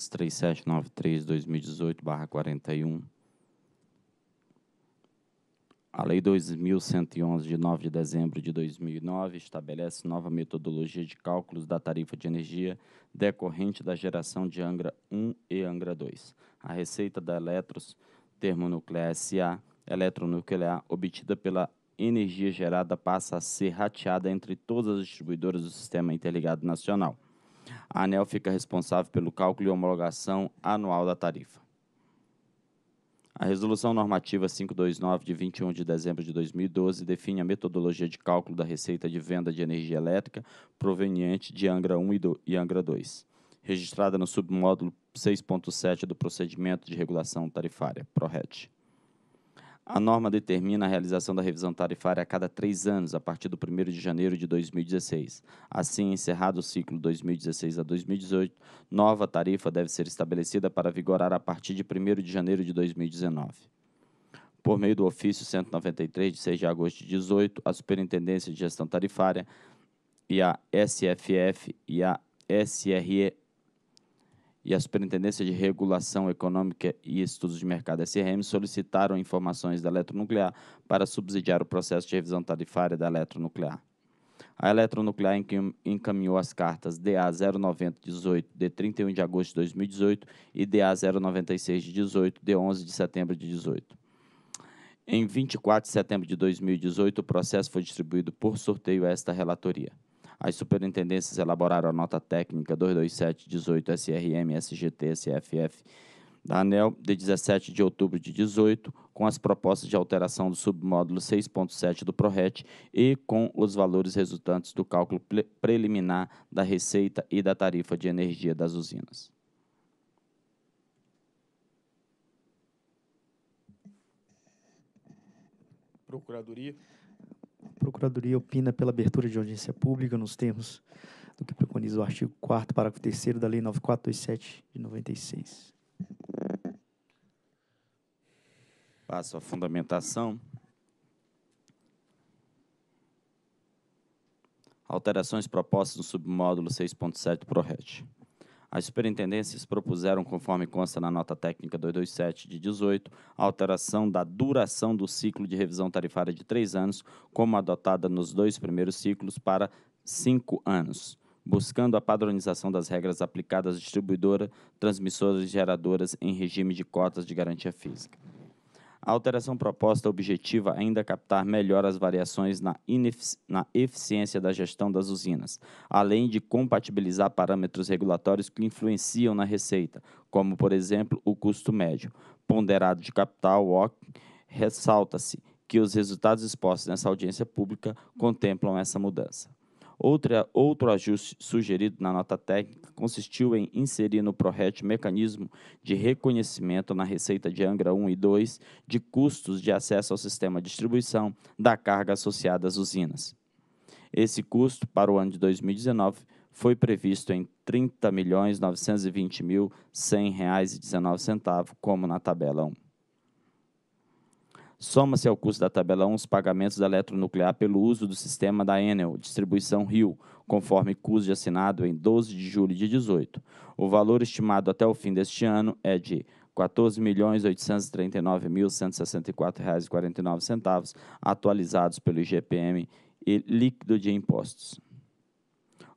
3793-2018-41. A Lei 2.111, de 9 de dezembro de 2009, estabelece nova metodologia de cálculos da tarifa de energia decorrente da geração de Angra 1 e Angra 2. A receita da Eletros Termonuclear SA, eletronuclear, obtida pela energia gerada passa a ser rateada entre todas as distribuidoras do Sistema Interligado Nacional. A ANEL fica responsável pelo cálculo e homologação anual da tarifa. A Resolução Normativa 529, de 21 de dezembro de 2012, define a metodologia de cálculo da receita de venda de energia elétrica proveniente de Angra 1 e Angra 2, registrada no submódulo 6.7 do Procedimento de Regulação Tarifária, PRORET. A norma determina a realização da revisão tarifária a cada três anos, a partir do 1 de janeiro de 2016. Assim, encerrado o ciclo 2016 a 2018, nova tarifa deve ser estabelecida para vigorar a partir de 1 de janeiro de 2019. Por meio do ofício 193 de 6 de agosto de 18, a Superintendência de Gestão Tarifária e a SFF e a SRE e a Superintendência de Regulação Econômica e Estudos de Mercado SRM solicitaram informações da Eletronuclear para subsidiar o processo de revisão tarifária da Eletronuclear. A Eletronuclear encaminhou as cartas DA 09018 de 31 de agosto de 2018 e DA 096 de 18 de 11 de setembro de 18. Em 24 de setembro de 2018, o processo foi distribuído por sorteio a esta relatoria. As superintendências elaboraram a nota técnica 22718 SRM SGT SFF da ANEL de 17 de outubro de 18, com as propostas de alteração do submódulo 6.7 do PRORET e com os valores resultantes do cálculo pre preliminar da receita e da tarifa de energia das usinas. Procuradoria. Procuradoria opina pela abertura de audiência pública nos termos do que preconiza o artigo 4 parágrafo 3 da Lei 9427 de 96. Passo à fundamentação. Alterações propostas no submódulo 6.7 do ProRet. As superintendências propuseram, conforme consta na nota técnica 227 de 18, a alteração da duração do ciclo de revisão tarifária de três anos, como adotada nos dois primeiros ciclos, para cinco anos, buscando a padronização das regras aplicadas à distribuidora, transmissoras e geradoras em regime de cotas de garantia física. A alteração proposta objetiva ainda é captar melhor as variações na, na eficiência da gestão das usinas, além de compatibilizar parâmetros regulatórios que influenciam na receita, como, por exemplo, o custo médio. Ponderado de capital, ressalta-se que os resultados expostos nessa audiência pública contemplam essa mudança. Outra, outro ajuste sugerido na nota técnica consistiu em inserir no ProRet mecanismo de reconhecimento na receita de Angra 1 e 2 de custos de acesso ao sistema de distribuição da carga associada às usinas. Esse custo para o ano de 2019 foi previsto em R$ 30.920.100,19, como na tabela 1. Soma-se ao custo da tabela 1 os pagamentos da Eletronuclear pelo uso do sistema da Enel, distribuição Rio, conforme custo assinado em 12 de julho de 18. O valor estimado até o fim deste ano é de R$ 14.839.164,49, atualizados pelo IGPM e líquido de impostos.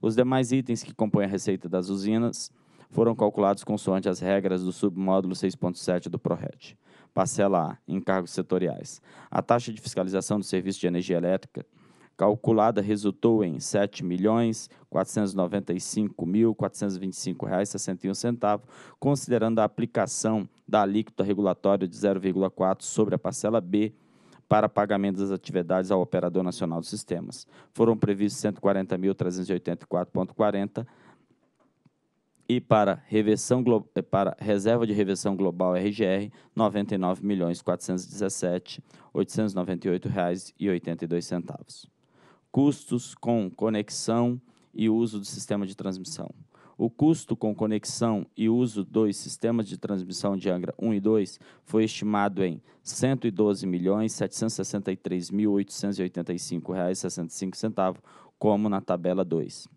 Os demais itens que compõem a receita das usinas foram calculados consoante as regras do submódulo 6.7 do PRORET parcela A, encargos setoriais. A taxa de fiscalização do serviço de energia elétrica calculada resultou em R$ 7.495.425,61, considerando a aplicação da alíquota regulatória de 0,4 sobre a parcela B para pagamento das atividades ao Operador Nacional dos Sistemas. Foram previstos R$ 140.384,40 e para, reversão eh, para reserva de reversão global RGR, R$ 99.417.898,82. Custos com conexão e uso do sistema de transmissão. O custo com conexão e uso dos sistemas de transmissão de Angra 1 e 2 foi estimado em R$ 112.763.885,65, como na tabela 2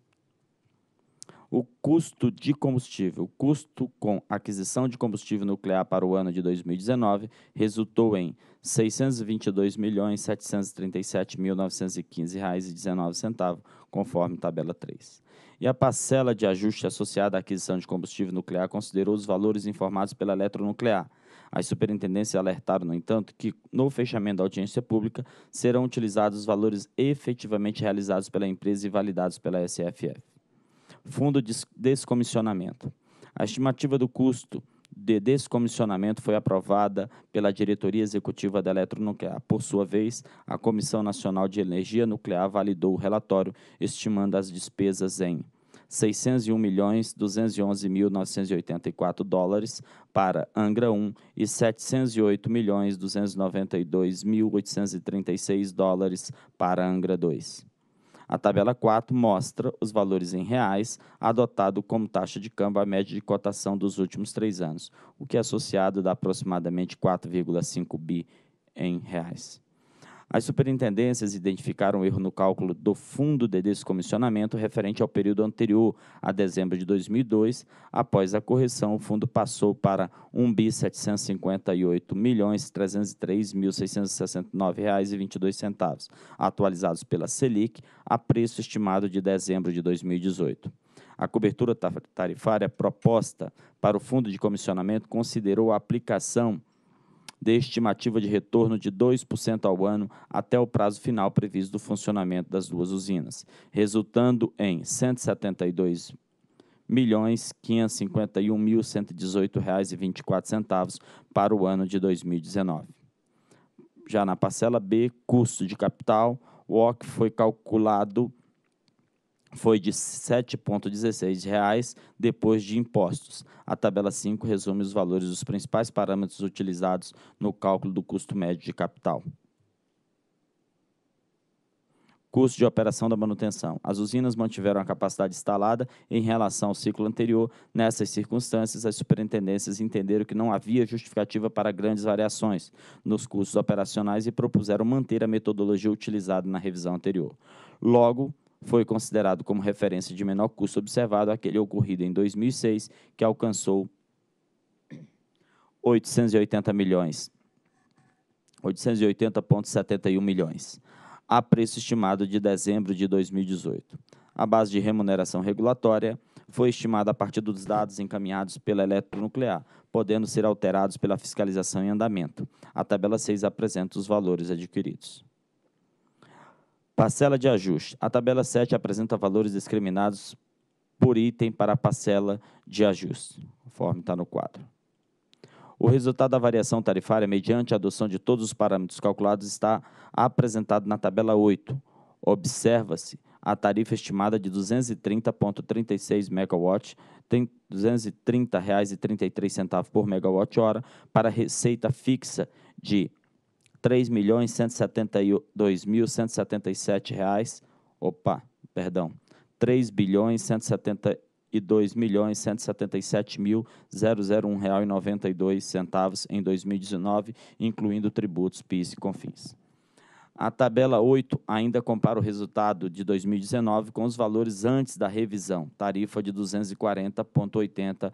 o custo de combustível, o custo com aquisição de combustível nuclear para o ano de 2019 resultou em R$ 622.737.915,19, conforme tabela 3. E a parcela de ajuste associada à aquisição de combustível nuclear considerou os valores informados pela Eletronuclear. As superintendências alertaram, no entanto, que no fechamento da audiência pública serão utilizados os valores efetivamente realizados pela empresa e validados pela SFF fundo de descomissionamento. A estimativa do custo de descomissionamento foi aprovada pela diretoria executiva da Eletronuclear. Por sua vez, a Comissão Nacional de Energia Nuclear validou o relatório, estimando as despesas em 601 milhões 211.984 dólares para Angra 1 e 708 milhões 292.836 dólares para Angra 2. A tabela 4 mostra os valores em reais adotado como taxa de câmbio a média de cotação dos últimos três anos, o que é associado dá aproximadamente 4,5 bi em reais. As superintendências identificaram erro no cálculo do fundo de descomissionamento referente ao período anterior a dezembro de 2002. Após a correção, o fundo passou para R$ 1.758.303.669,22, atualizados pela Selic, a preço estimado de dezembro de 2018. A cobertura tarifária proposta para o fundo de comissionamento considerou a aplicação de estimativa de retorno de 2% ao ano até o prazo final previsto do funcionamento das duas usinas, resultando em milhões R$ reais e centavos para o ano de 2019. Já na parcela B, custo de capital, o OC foi calculado foi de R$ 7,16 depois de impostos. A tabela 5 resume os valores dos principais parâmetros utilizados no cálculo do custo médio de capital. Custo de operação da manutenção. As usinas mantiveram a capacidade instalada em relação ao ciclo anterior. Nessas circunstâncias, as superintendências entenderam que não havia justificativa para grandes variações nos custos operacionais e propuseram manter a metodologia utilizada na revisão anterior. Logo, foi considerado como referência de menor custo observado aquele ocorrido em 2006, que alcançou 880 milhões, 880,71 milhões, a preço estimado de dezembro de 2018. A base de remuneração regulatória foi estimada a partir dos dados encaminhados pela Eletronuclear, podendo ser alterados pela fiscalização em andamento. A tabela 6 apresenta os valores adquiridos. Parcela de ajuste. A tabela 7 apresenta valores discriminados por item para a parcela de ajuste, conforme está no quadro. O resultado da variação tarifária, mediante a adoção de todos os parâmetros calculados, está apresentado na tabela 8. Observa-se a tarifa estimada de R$ 230,36 megawatt, R$ 230,33 por megawatt-hora, para receita fixa de 3.172.177 reais. Opa, perdão. 3 bilhões 172 milhões 177 mil real e 92 centavos em 2019, incluindo tributos PIS e CONFINS. A tabela 8 ainda compara o resultado de 2019 com os valores antes da revisão, tarifa de R$ 240,80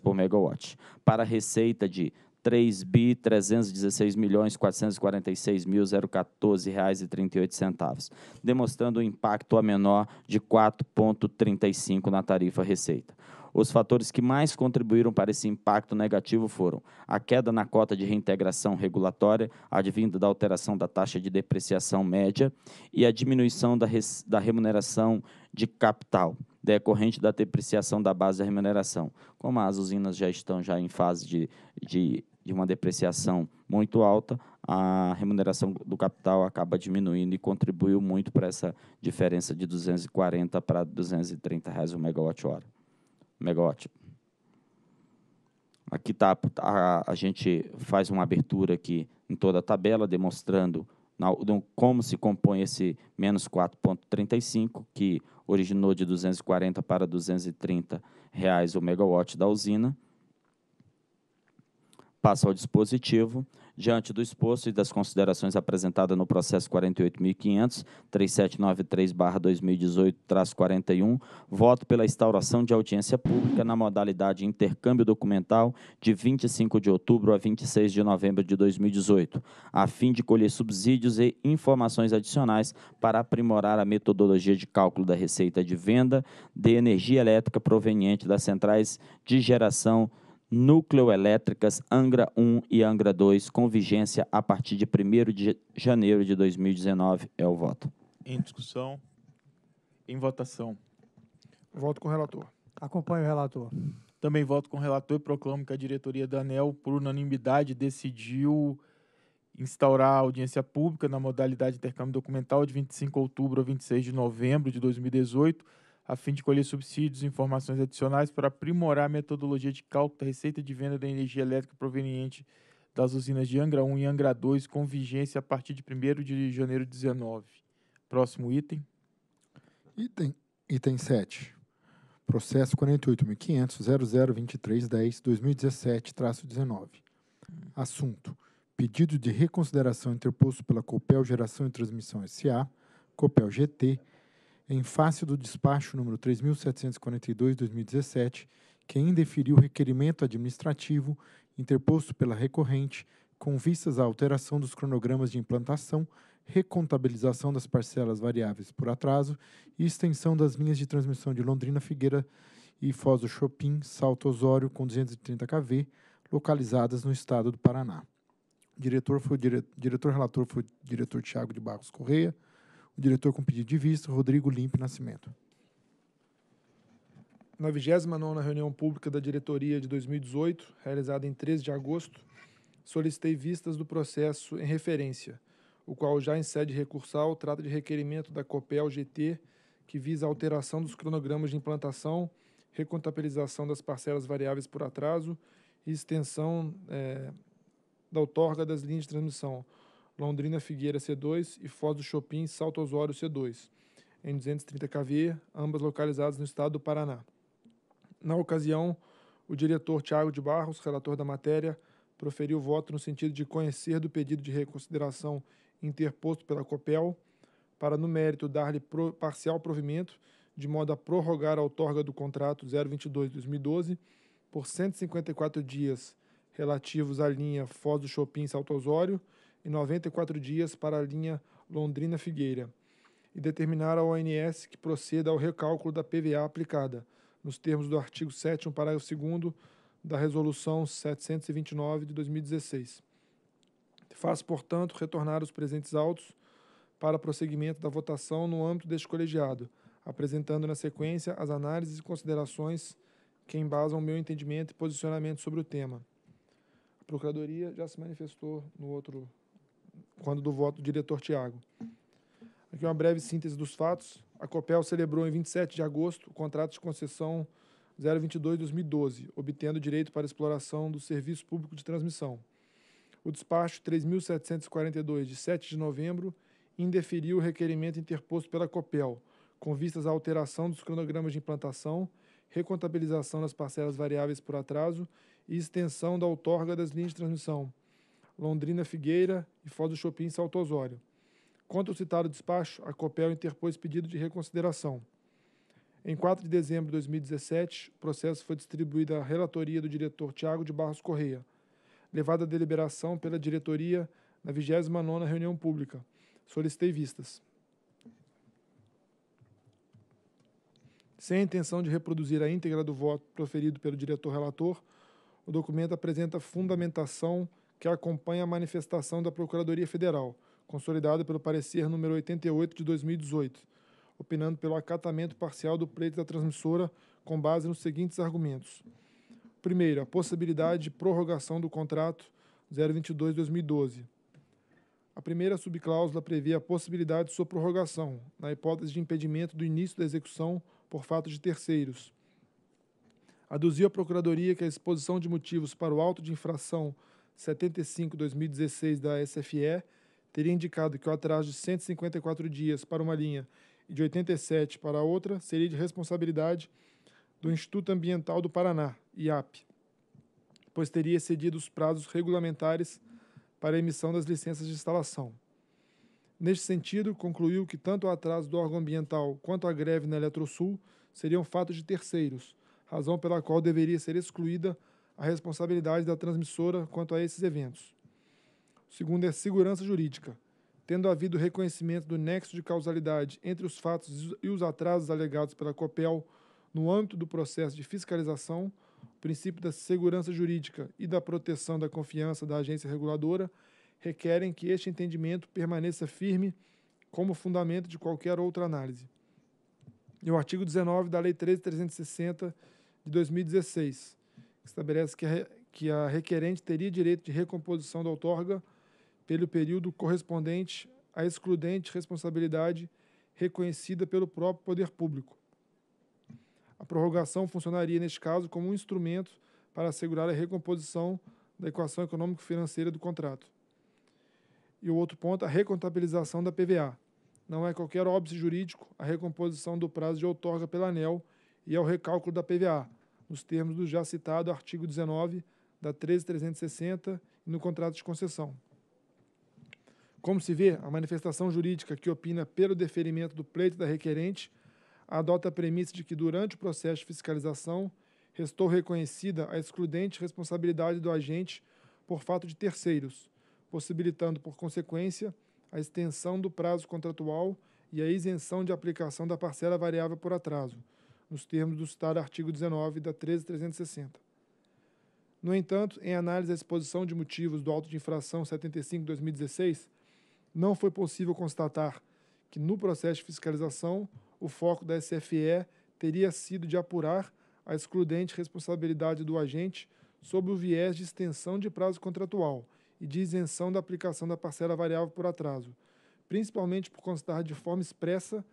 por megawatt, para receita de 3 bi 316 milhões 446 mil 014 reais e 38 centavos, demonstrando um impacto a menor de 4,35 na tarifa receita. Os fatores que mais contribuíram para esse impacto negativo foram a queda na cota de reintegração regulatória, advindo da alteração da taxa de depreciação média, e a diminuição da, da remuneração de capital, decorrente da depreciação da base de remuneração. Como as usinas já estão já em fase de, de de uma depreciação muito alta, a remuneração do capital acaba diminuindo e contribuiu muito para essa diferença de 240 para 230 reais o megawatt-hora. Megawatt. Aqui tá, a, tá, a, gente faz uma abertura aqui em toda a tabela, demonstrando na, como se compõe esse menos 4,35, que originou de 240 para 230 reais o megawatt da usina passa ao dispositivo. Diante do exposto e das considerações apresentadas no processo 48.500-3793-2018-41, voto pela instauração de audiência pública na modalidade intercâmbio documental de 25 de outubro a 26 de novembro de 2018, a fim de colher subsídios e informações adicionais para aprimorar a metodologia de cálculo da receita de venda de energia elétrica proveniente das centrais de geração Núcleoelétricas Angra 1 e Angra 2, com vigência a partir de 1 de janeiro de 2019. É o voto. Em discussão. Em votação. Voto com o relator. Acompanho o relator. Também voto com o relator e proclamo que a diretoria da ANEL, por unanimidade, decidiu instaurar audiência pública na modalidade de intercâmbio documental de 25 de outubro a 26 de novembro de 2018 a fim de colher subsídios e informações adicionais para aprimorar a metodologia de cálculo da receita de venda da energia elétrica proveniente das usinas de Angra 1 e Angra 2, com vigência a partir de 1 de janeiro de 2019. Próximo item. Item, item 7. Processo 48.500.002310-2017-19. Assunto. Pedido de reconsideração interposto pela Copel Geração e Transmissão S.A., Copel GT, em face do despacho número 3742/2017, que indeferiu o requerimento administrativo interposto pela recorrente com vistas à alteração dos cronogramas de implantação, recontabilização das parcelas variáveis por atraso e extensão das linhas de transmissão de Londrina, Figueira e Foz do Chopin, Salto Osório com 230 kV, localizadas no estado do Paraná. O diretor foi o dire... diretor relator foi o diretor Tiago de Barros Correia. O diretor com pedido de vista, Rodrigo Limpe Nascimento. Na 29 reunião pública da diretoria de 2018, realizada em 13 de agosto, solicitei vistas do processo em referência, o qual já em sede recursal trata de requerimento da COPEL GT que visa a alteração dos cronogramas de implantação, recontabilização das parcelas variáveis por atraso e extensão é, da outorga das linhas de transmissão, Londrina Figueira C2 e Foz do Chopin Salto Osório C2, em 230 kV, ambas localizadas no estado do Paraná. Na ocasião, o diretor Tiago de Barros, relator da matéria, proferiu voto no sentido de conhecer do pedido de reconsideração interposto pela COPEL, para, no mérito, dar-lhe parcial provimento, de modo a prorrogar a outorga do contrato 022-2012 por 154 dias relativos à linha Foz do Chopin-Salto Osório em 94 dias para a linha Londrina-Figueira e determinar à ONS que proceda ao recálculo da PVA aplicada, nos termos do artigo 7, parágrafo 2 da Resolução 729 de 2016. Faz, portanto, retornar os presentes autos para prosseguimento da votação no âmbito deste colegiado, apresentando na sequência as análises e considerações que embasam meu entendimento e posicionamento sobre o tema. A Procuradoria já se manifestou no outro quando do voto do diretor Tiago. Aqui uma breve síntese dos fatos. A Copel celebrou em 27 de agosto o contrato de concessão 022-2012, obtendo direito para exploração do serviço público de transmissão. O despacho 3.742, de 7 de novembro, indeferiu o requerimento interposto pela Copel, com vistas à alteração dos cronogramas de implantação, recontabilização das parcelas variáveis por atraso e extensão da outorga das linhas de transmissão Londrina Figueira e Foz do Chopin Salto Osório. Contra o citado despacho, a COPEL interpôs pedido de reconsideração. Em 4 de dezembro de 2017, o processo foi distribuído à relatoria do diretor Tiago de Barros Correia, Levado à deliberação pela diretoria na 29ª reunião pública. Solicitei vistas. Sem a intenção de reproduzir a íntegra do voto proferido pelo diretor relator, o documento apresenta fundamentação que acompanha a manifestação da Procuradoria Federal, consolidada pelo parecer número 88 de 2018, opinando pelo acatamento parcial do pleito da transmissora com base nos seguintes argumentos. Primeiro, a possibilidade de prorrogação do contrato 022-2012. A primeira subcláusula prevê a possibilidade de sua prorrogação, na hipótese de impedimento do início da execução por fato de terceiros. Aduziu a Procuradoria que a exposição de motivos para o auto de infração 75 2016 da SFE teria indicado que o atraso de 154 dias para uma linha e de 87 para a outra seria de responsabilidade do Instituto Ambiental do Paraná, IAP, pois teria excedido os prazos regulamentares para a emissão das licenças de instalação. Neste sentido, concluiu que tanto o atraso do órgão ambiental quanto a greve na Eletrosul seriam fatos de terceiros, razão pela qual deveria ser excluída a responsabilidade da transmissora quanto a esses eventos. O segundo é segurança jurídica. Tendo havido reconhecimento do nexo de causalidade entre os fatos e os atrasos alegados pela COPEL no âmbito do processo de fiscalização, o princípio da segurança jurídica e da proteção da confiança da agência reguladora requerem que este entendimento permaneça firme como fundamento de qualquer outra análise. E o artigo 19 da Lei 13.360 de 2016 estabelece que a, que a requerente teria direito de recomposição da outorga pelo período correspondente à excludente responsabilidade reconhecida pelo próprio poder público. A prorrogação funcionaria, neste caso, como um instrumento para assegurar a recomposição da equação econômico-financeira do contrato. E o outro ponto, a recontabilização da PVA. Não é qualquer óbice jurídico a recomposição do prazo de outorga pela ANEL e ao recálculo da PVA, nos termos do já citado artigo 19 da 13360 e no contrato de concessão. Como se vê, a manifestação jurídica que opina pelo deferimento do pleito da requerente adota a premissa de que, durante o processo de fiscalização, restou reconhecida a excludente responsabilidade do agente por fato de terceiros, possibilitando, por consequência, a extensão do prazo contratual e a isenção de aplicação da parcela variável por atraso, nos termos do citado artigo 19 da 13.360. No entanto, em análise à exposição de motivos do auto de infração 75-2016, não foi possível constatar que, no processo de fiscalização, o foco da SFE teria sido de apurar a excludente responsabilidade do agente sob o viés de extensão de prazo contratual e de isenção da aplicação da parcela variável por atraso, principalmente por constar de forma expressa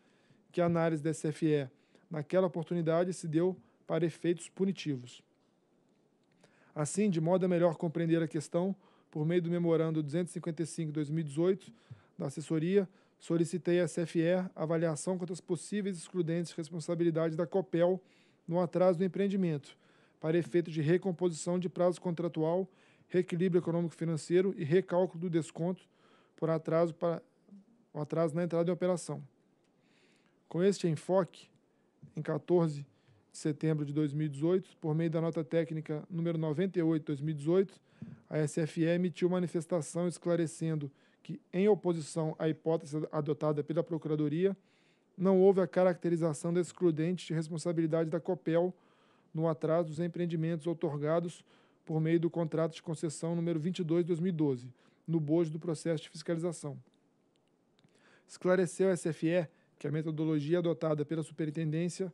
que a análise da SFE naquela oportunidade se deu para efeitos punitivos. Assim, de modo a melhor compreender a questão, por meio do memorando 255/2018 da assessoria, solicitei à CFE avaliação quanto às possíveis excludentes responsabilidades da COPEL no atraso do empreendimento, para efeito de recomposição de prazo contratual, reequilíbrio econômico-financeiro e recálculo do desconto por atraso para um atraso na entrada em operação. Com este enfoque, em 14 de setembro de 2018, por meio da nota técnica número 98/2018, a SFE emitiu manifestação esclarecendo que, em oposição à hipótese adotada pela Procuradoria, não houve a caracterização da excludente de responsabilidade da COPEL no atraso dos empreendimentos otorgados por meio do contrato de concessão número 22/2012, no bojo do processo de fiscalização. Esclareceu a SFE que é a metodologia adotada pela Superintendência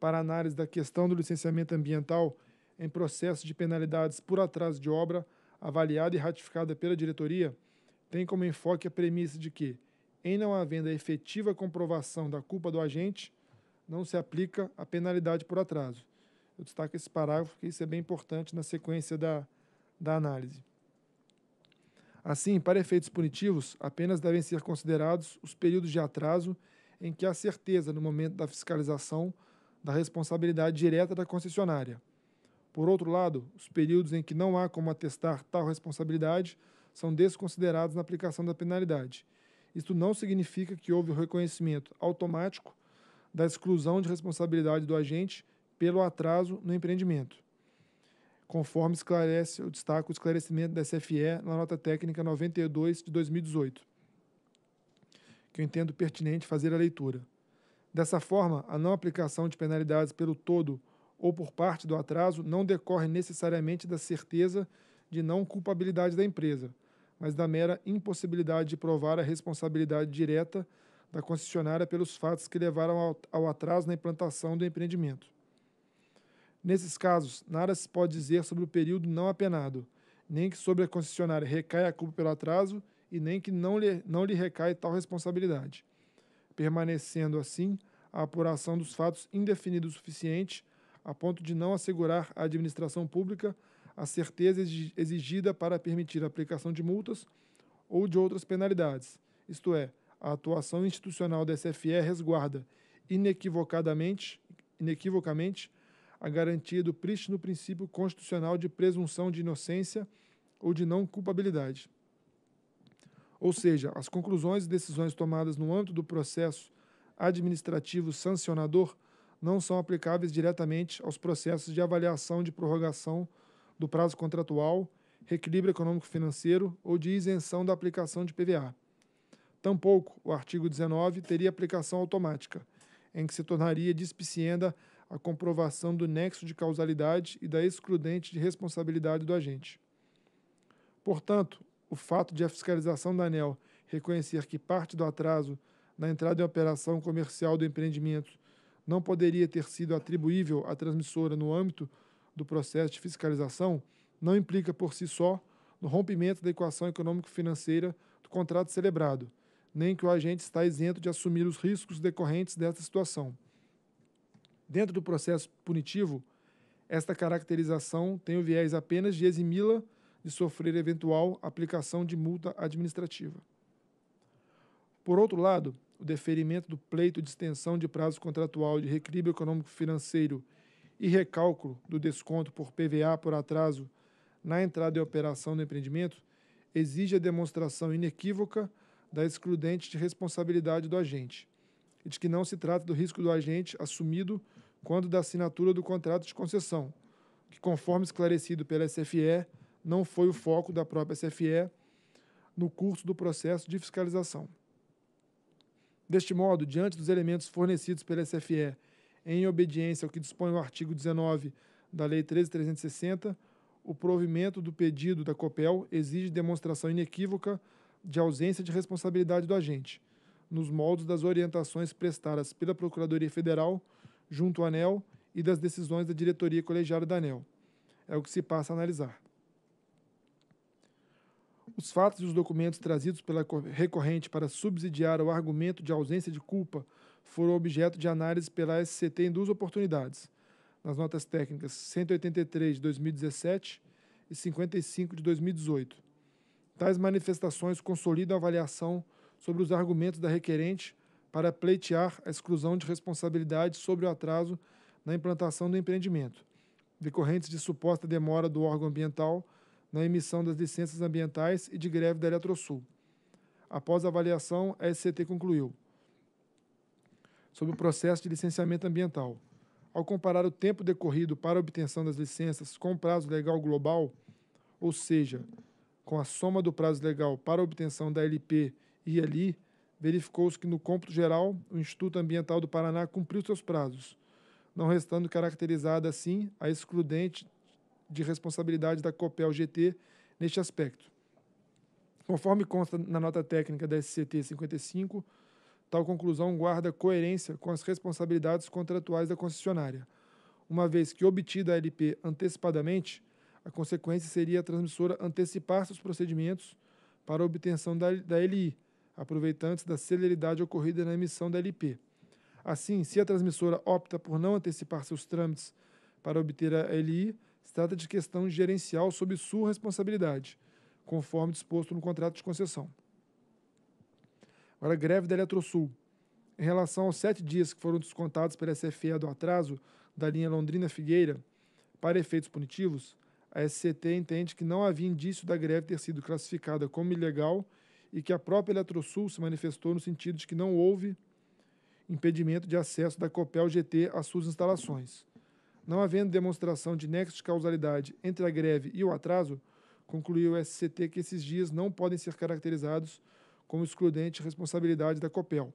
para análise da questão do licenciamento ambiental em processo de penalidades por atraso de obra, avaliada e ratificada pela diretoria, tem como enfoque a premissa de que, em não havendo a efetiva comprovação da culpa do agente, não se aplica a penalidade por atraso. Eu destaco esse parágrafo porque isso é bem importante na sequência da, da análise. Assim, para efeitos punitivos, apenas devem ser considerados os períodos de atraso em que há certeza no momento da fiscalização da responsabilidade direta da concessionária. Por outro lado, os períodos em que não há como atestar tal responsabilidade são desconsiderados na aplicação da penalidade. Isto não significa que houve o reconhecimento automático da exclusão de responsabilidade do agente pelo atraso no empreendimento, conforme esclarece o destaque o esclarecimento da SFE na nota técnica 92 de 2018 que eu entendo pertinente fazer a leitura. Dessa forma, a não aplicação de penalidades pelo todo ou por parte do atraso não decorre necessariamente da certeza de não culpabilidade da empresa, mas da mera impossibilidade de provar a responsabilidade direta da concessionária pelos fatos que levaram ao atraso na implantação do empreendimento. Nesses casos, nada se pode dizer sobre o período não apenado, nem que sobre a concessionária recaia a culpa pelo atraso e nem que não lhe, não lhe recai tal responsabilidade. Permanecendo assim, a apuração dos fatos indefinida o suficiente a ponto de não assegurar à administração pública a certeza exigida para permitir a aplicação de multas ou de outras penalidades. Isto é, a atuação institucional da SFE resguarda inequivocadamente, inequivocamente a garantia do prístino princípio constitucional de presunção de inocência ou de não culpabilidade ou seja, as conclusões e decisões tomadas no âmbito do processo administrativo sancionador não são aplicáveis diretamente aos processos de avaliação de prorrogação do prazo contratual, reequilíbrio econômico-financeiro ou de isenção da aplicação de PVA. Tampouco o artigo 19 teria aplicação automática, em que se tornaria dispicienda a comprovação do nexo de causalidade e da excludente de responsabilidade do agente. Portanto, o fato de a fiscalização da ANEL reconhecer que parte do atraso na entrada em operação comercial do empreendimento não poderia ter sido atribuível à transmissora no âmbito do processo de fiscalização não implica por si só no rompimento da equação econômico-financeira do contrato celebrado, nem que o agente está isento de assumir os riscos decorrentes desta situação. Dentro do processo punitivo, esta caracterização tem o viés apenas de eximi-la de sofrer eventual aplicação de multa administrativa. Por outro lado, o deferimento do pleito de extensão de prazo contratual de reequilíbrio econômico financeiro e recálculo do desconto por PVA por atraso na entrada e operação do empreendimento exige a demonstração inequívoca da excludente de responsabilidade do agente e de que não se trata do risco do agente assumido quando da assinatura do contrato de concessão, que, conforme esclarecido pela SFE, não foi o foco da própria SFE no curso do processo de fiscalização. Deste modo, diante dos elementos fornecidos pela SFE em obediência ao que dispõe o artigo 19 da Lei 13.360, o provimento do pedido da COPEL exige demonstração inequívoca de ausência de responsabilidade do agente, nos moldes das orientações prestadas pela Procuradoria Federal junto à ANEL e das decisões da diretoria colegiada da ANEL. É o que se passa a analisar. Os fatos e os documentos trazidos pela recorrente para subsidiar o argumento de ausência de culpa foram objeto de análise pela SCT em duas oportunidades, nas notas técnicas 183 de 2017 e 55 de 2018. Tais manifestações consolidam a avaliação sobre os argumentos da requerente para pleitear a exclusão de responsabilidade sobre o atraso na implantação do empreendimento, decorrentes de suposta demora do órgão ambiental na emissão das licenças ambientais e de greve da Eletrosul. Após a avaliação, a SCT concluiu sobre o processo de licenciamento ambiental. Ao comparar o tempo decorrido para a obtenção das licenças com o prazo legal global, ou seja, com a soma do prazo legal para a obtenção da LP e ali, verificou-se que no cômputo geral, o Instituto Ambiental do Paraná cumpriu seus prazos, não restando caracterizada assim a excludente de responsabilidade da Copel GT neste aspecto. Conforme consta na nota técnica da SCT 55, tal conclusão guarda coerência com as responsabilidades contratuais da concessionária, uma vez que obtida a LP antecipadamente, a consequência seria a transmissora antecipar seus procedimentos para a obtenção da, da LI, aproveitando-se da celeridade ocorrida na emissão da LP. Assim, se a transmissora opta por não antecipar seus trâmites para obter a LI, trata de questão gerencial sob sua responsabilidade, conforme disposto no contrato de concessão. Agora, greve da Eletrosul. Em relação aos sete dias que foram descontados pela SFE do atraso da linha Londrina-Figueira, para efeitos punitivos, a SCT entende que não havia indício da greve ter sido classificada como ilegal e que a própria Eletrosul se manifestou no sentido de que não houve impedimento de acesso da Copel GT às suas instalações. Não havendo demonstração de nexo de causalidade entre a greve e o atraso, concluiu o SCT que esses dias não podem ser caracterizados como excludente responsabilidade da COPEL.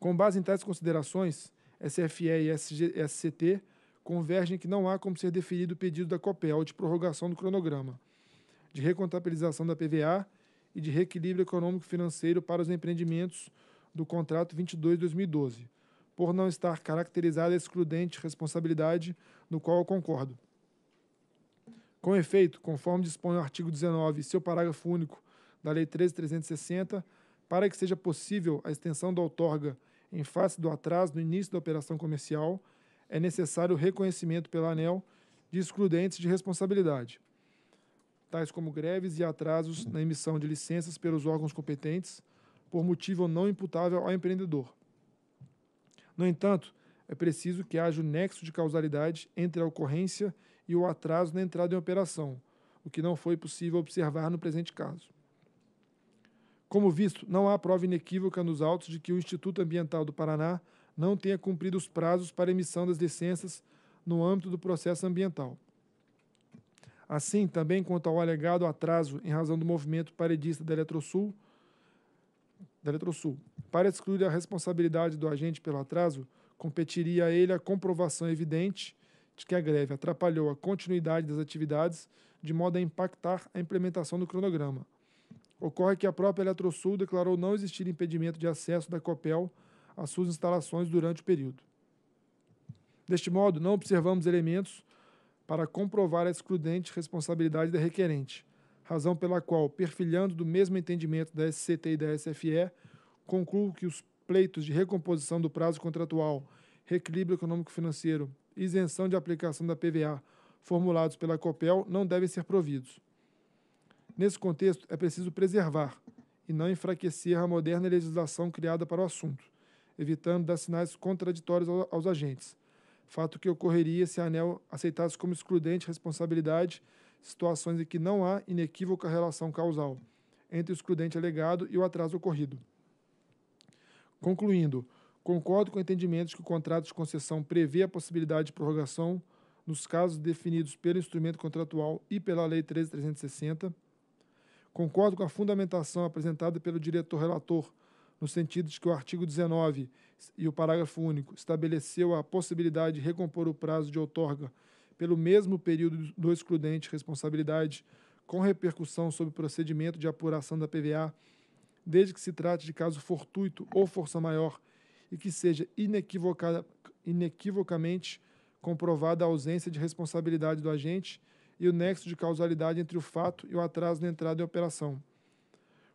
Com base em tais considerações, SFE e SG, SCT convergem que não há como ser deferido o pedido da COPEL de prorrogação do cronograma, de recontabilização da PVA e de reequilíbrio econômico-financeiro para os empreendimentos do contrato 22-2012, por não estar caracterizada a excludente responsabilidade, no qual eu concordo. Com efeito, conforme dispõe o artigo 19, seu parágrafo único da Lei 13.360, para que seja possível a extensão da outorga em face do atraso no início da operação comercial, é necessário o reconhecimento pela ANEL de excludentes de responsabilidade, tais como greves e atrasos na emissão de licenças pelos órgãos competentes, por motivo não imputável ao empreendedor, no entanto, é preciso que haja o um nexo de causalidade entre a ocorrência e o atraso na entrada em operação, o que não foi possível observar no presente caso. Como visto, não há prova inequívoca nos autos de que o Instituto Ambiental do Paraná não tenha cumprido os prazos para emissão das licenças no âmbito do processo ambiental. Assim, também quanto ao alegado atraso em razão do movimento paredista da Eletrosul, da Eletrosul. Para excluir a responsabilidade do agente pelo atraso, competiria a ele a comprovação evidente de que a greve atrapalhou a continuidade das atividades de modo a impactar a implementação do cronograma. Ocorre que a própria Eletrosul declarou não existir impedimento de acesso da COPEL às suas instalações durante o período. Deste modo, não observamos elementos para comprovar a excludente responsabilidade da requerente, razão pela qual, perfilhando do mesmo entendimento da SCT e da SFE, concluo que os pleitos de recomposição do prazo contratual, reequilíbrio econômico-financeiro, isenção de aplicação da PVA formulados pela COPEL não devem ser providos. Nesse contexto, é preciso preservar e não enfraquecer a moderna legislação criada para o assunto, evitando dar sinais contraditórios aos agentes, fato que ocorreria se a ANEL aceitasse como excludente responsabilidade situações em que não há inequívoca relação causal entre o excludente alegado e o atraso ocorrido. Concluindo, concordo com o entendimento de que o contrato de concessão prevê a possibilidade de prorrogação nos casos definidos pelo instrumento contratual e pela Lei 13360. Concordo com a fundamentação apresentada pelo diretor relator, no sentido de que o artigo 19 e o parágrafo único estabeleceu a possibilidade de recompor o prazo de outorga pelo mesmo período do excludente responsabilidade com repercussão sobre o procedimento de apuração da PVA, desde que se trate de caso fortuito ou força maior e que seja inequivocamente comprovada a ausência de responsabilidade do agente e o nexo de causalidade entre o fato e o atraso na entrada em operação.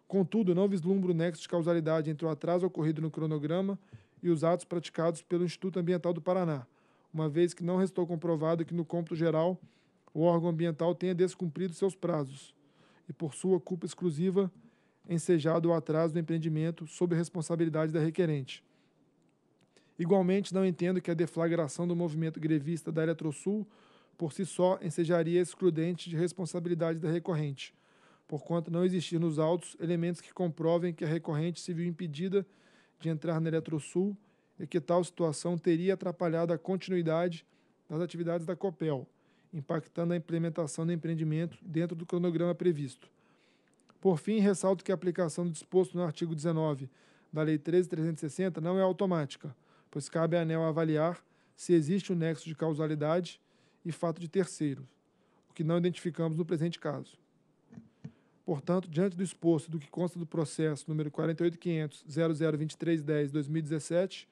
Contudo, não vislumbro o nexo de causalidade entre o atraso ocorrido no cronograma e os atos praticados pelo Instituto Ambiental do Paraná, uma vez que não restou comprovado que, no cômputo geral, o órgão ambiental tenha descumprido seus prazos e, por sua culpa exclusiva, ensejado o atraso do empreendimento sob responsabilidade da requerente. Igualmente, não entendo que a deflagração do movimento grevista da Eletrosul por si só ensejaria excludente de responsabilidade da recorrente, porquanto não existir nos autos elementos que comprovem que a recorrente se viu impedida de entrar na Eletrosul e que tal situação teria atrapalhado a continuidade das atividades da COPEL, impactando a implementação do empreendimento dentro do cronograma previsto. Por fim, ressalto que a aplicação do disposto no artigo 19 da Lei 13.360 não é automática, pois cabe à ANEL avaliar se existe o um nexo de causalidade e fato de terceiro, o que não identificamos no presente caso. Portanto, diante do exposto do que consta do processo número 48500 2017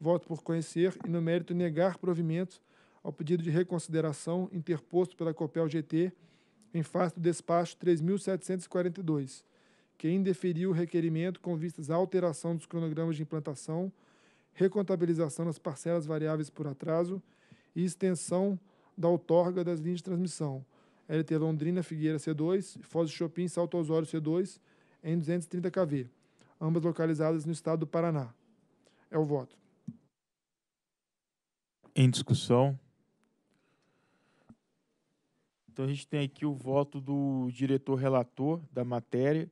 voto por conhecer e, no mérito, negar provimento ao pedido de reconsideração interposto pela Copel GT em face do despacho 3.742, que indeferiu o requerimento com vistas à alteração dos cronogramas de implantação, recontabilização das parcelas variáveis por atraso e extensão da outorga das linhas de transmissão LT Londrina Figueira C2 e Foz do Chopin Salto Osório C2 em 230 kV, ambas localizadas no estado do Paraná. É o voto em discussão. Então a gente tem aqui o voto do diretor relator da matéria,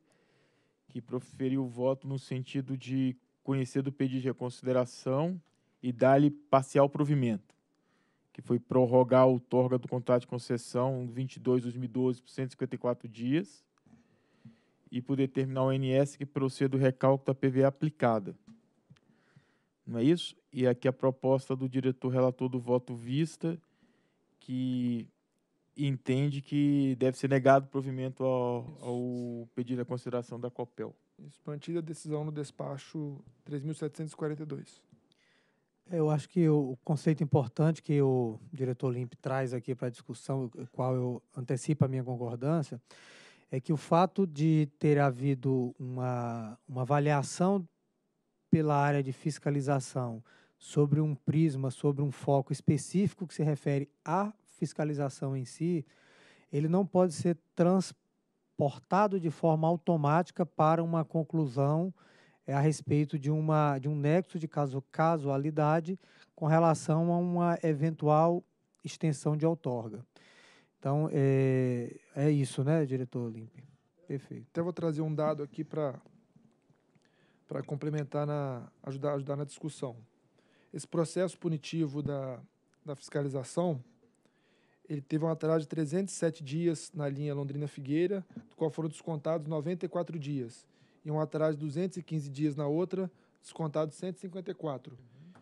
que proferiu o voto no sentido de conhecer do pedido de reconsideração e dar-lhe parcial provimento, que foi prorrogar a outorga do contrato de concessão 22-2012 por 154 dias e por determinar o NS que proceda o recálculo da PVA aplicada. Não é isso? e aqui a proposta do diretor relator do voto vista, que entende que deve ser negado provimento ao, ao pedido de consideração da COPEL. Isso, mantida a decisão no despacho 3.742. É, eu acho que o conceito importante que o diretor Limp traz aqui para a discussão, o qual eu antecipo a minha concordância, é que o fato de ter havido uma, uma avaliação pela área de fiscalização sobre um prisma, sobre um foco específico que se refere à fiscalização em si, ele não pode ser transportado de forma automática para uma conclusão é, a respeito de, uma, de um nexo de caso, casualidade com relação a uma eventual extensão de outorga. Então, é, é isso, né, diretor Olímpio? Perfeito. Até vou trazer um dado aqui para para complementar na ajudar ajudar na discussão. Esse processo punitivo da, da fiscalização, ele teve um atraso de 307 dias na linha Londrina Figueira, do qual foram descontados 94 dias, e um atraso de 215 dias na outra, descontados 154. Uhum.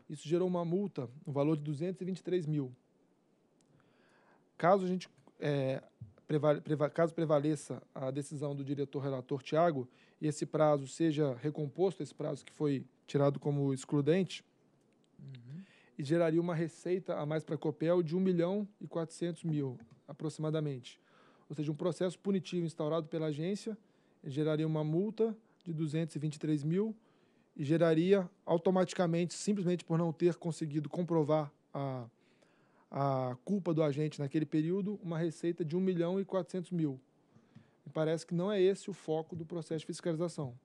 Isso gerou uma multa no valor de 223 mil. Caso a gente é, preva, caso prevaleça a decisão do diretor relator Tiago, e esse prazo seja recomposto, esse prazo que foi tirado como excludente, uhum. e geraria uma receita a mais para a Copel de 1 milhão e 400 mil, aproximadamente. Ou seja, um processo punitivo instaurado pela agência geraria uma multa de 223 mil e geraria automaticamente, simplesmente por não ter conseguido comprovar a, a culpa do agente naquele período, uma receita de 1 milhão e 400 mil. Me parece que não é esse o foco do processo de fiscalização.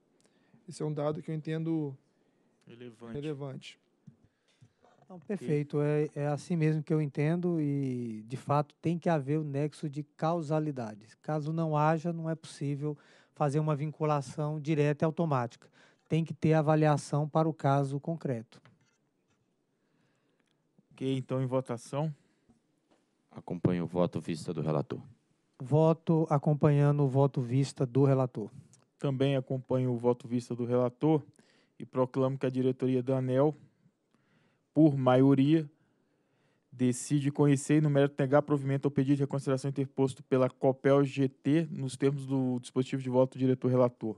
Esse é um dado que eu entendo relevante. relevante. Não, perfeito, é, é assim mesmo que eu entendo e, de fato, tem que haver o nexo de causalidade. Caso não haja, não é possível fazer uma vinculação direta e automática. Tem que ter avaliação para o caso concreto. Ok, então em votação. Acompanho o voto vista do relator. Voto acompanhando o voto vista do relator. Também acompanho o voto vista do relator e proclamo que a diretoria da ANEL, por maioria, decide conhecer e no mérito negar provimento ao pedido de reconsideração interposto pela COPEL GT nos termos do dispositivo de voto do diretor-relator.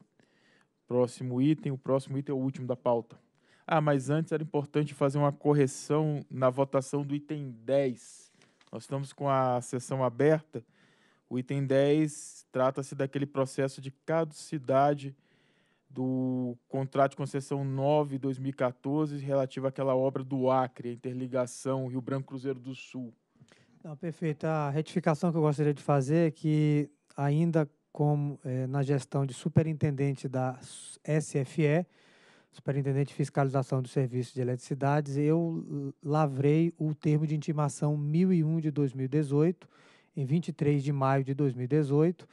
Próximo item, o próximo item é o último da pauta. Ah, mas antes era importante fazer uma correção na votação do item 10. Nós estamos com a sessão aberta o item 10 trata-se daquele processo de caducidade do contrato de concessão 9 2014 relativo àquela obra do Acre, a interligação Rio Branco Cruzeiro do Sul. Não, perfeito. A retificação que eu gostaria de fazer é que ainda como eh, na gestão de superintendente da SFE, Superintendente de Fiscalização dos Serviços de Eletricidades, eu lavrei o termo de intimação 1001 de 2018, em 23 de maio de 2018.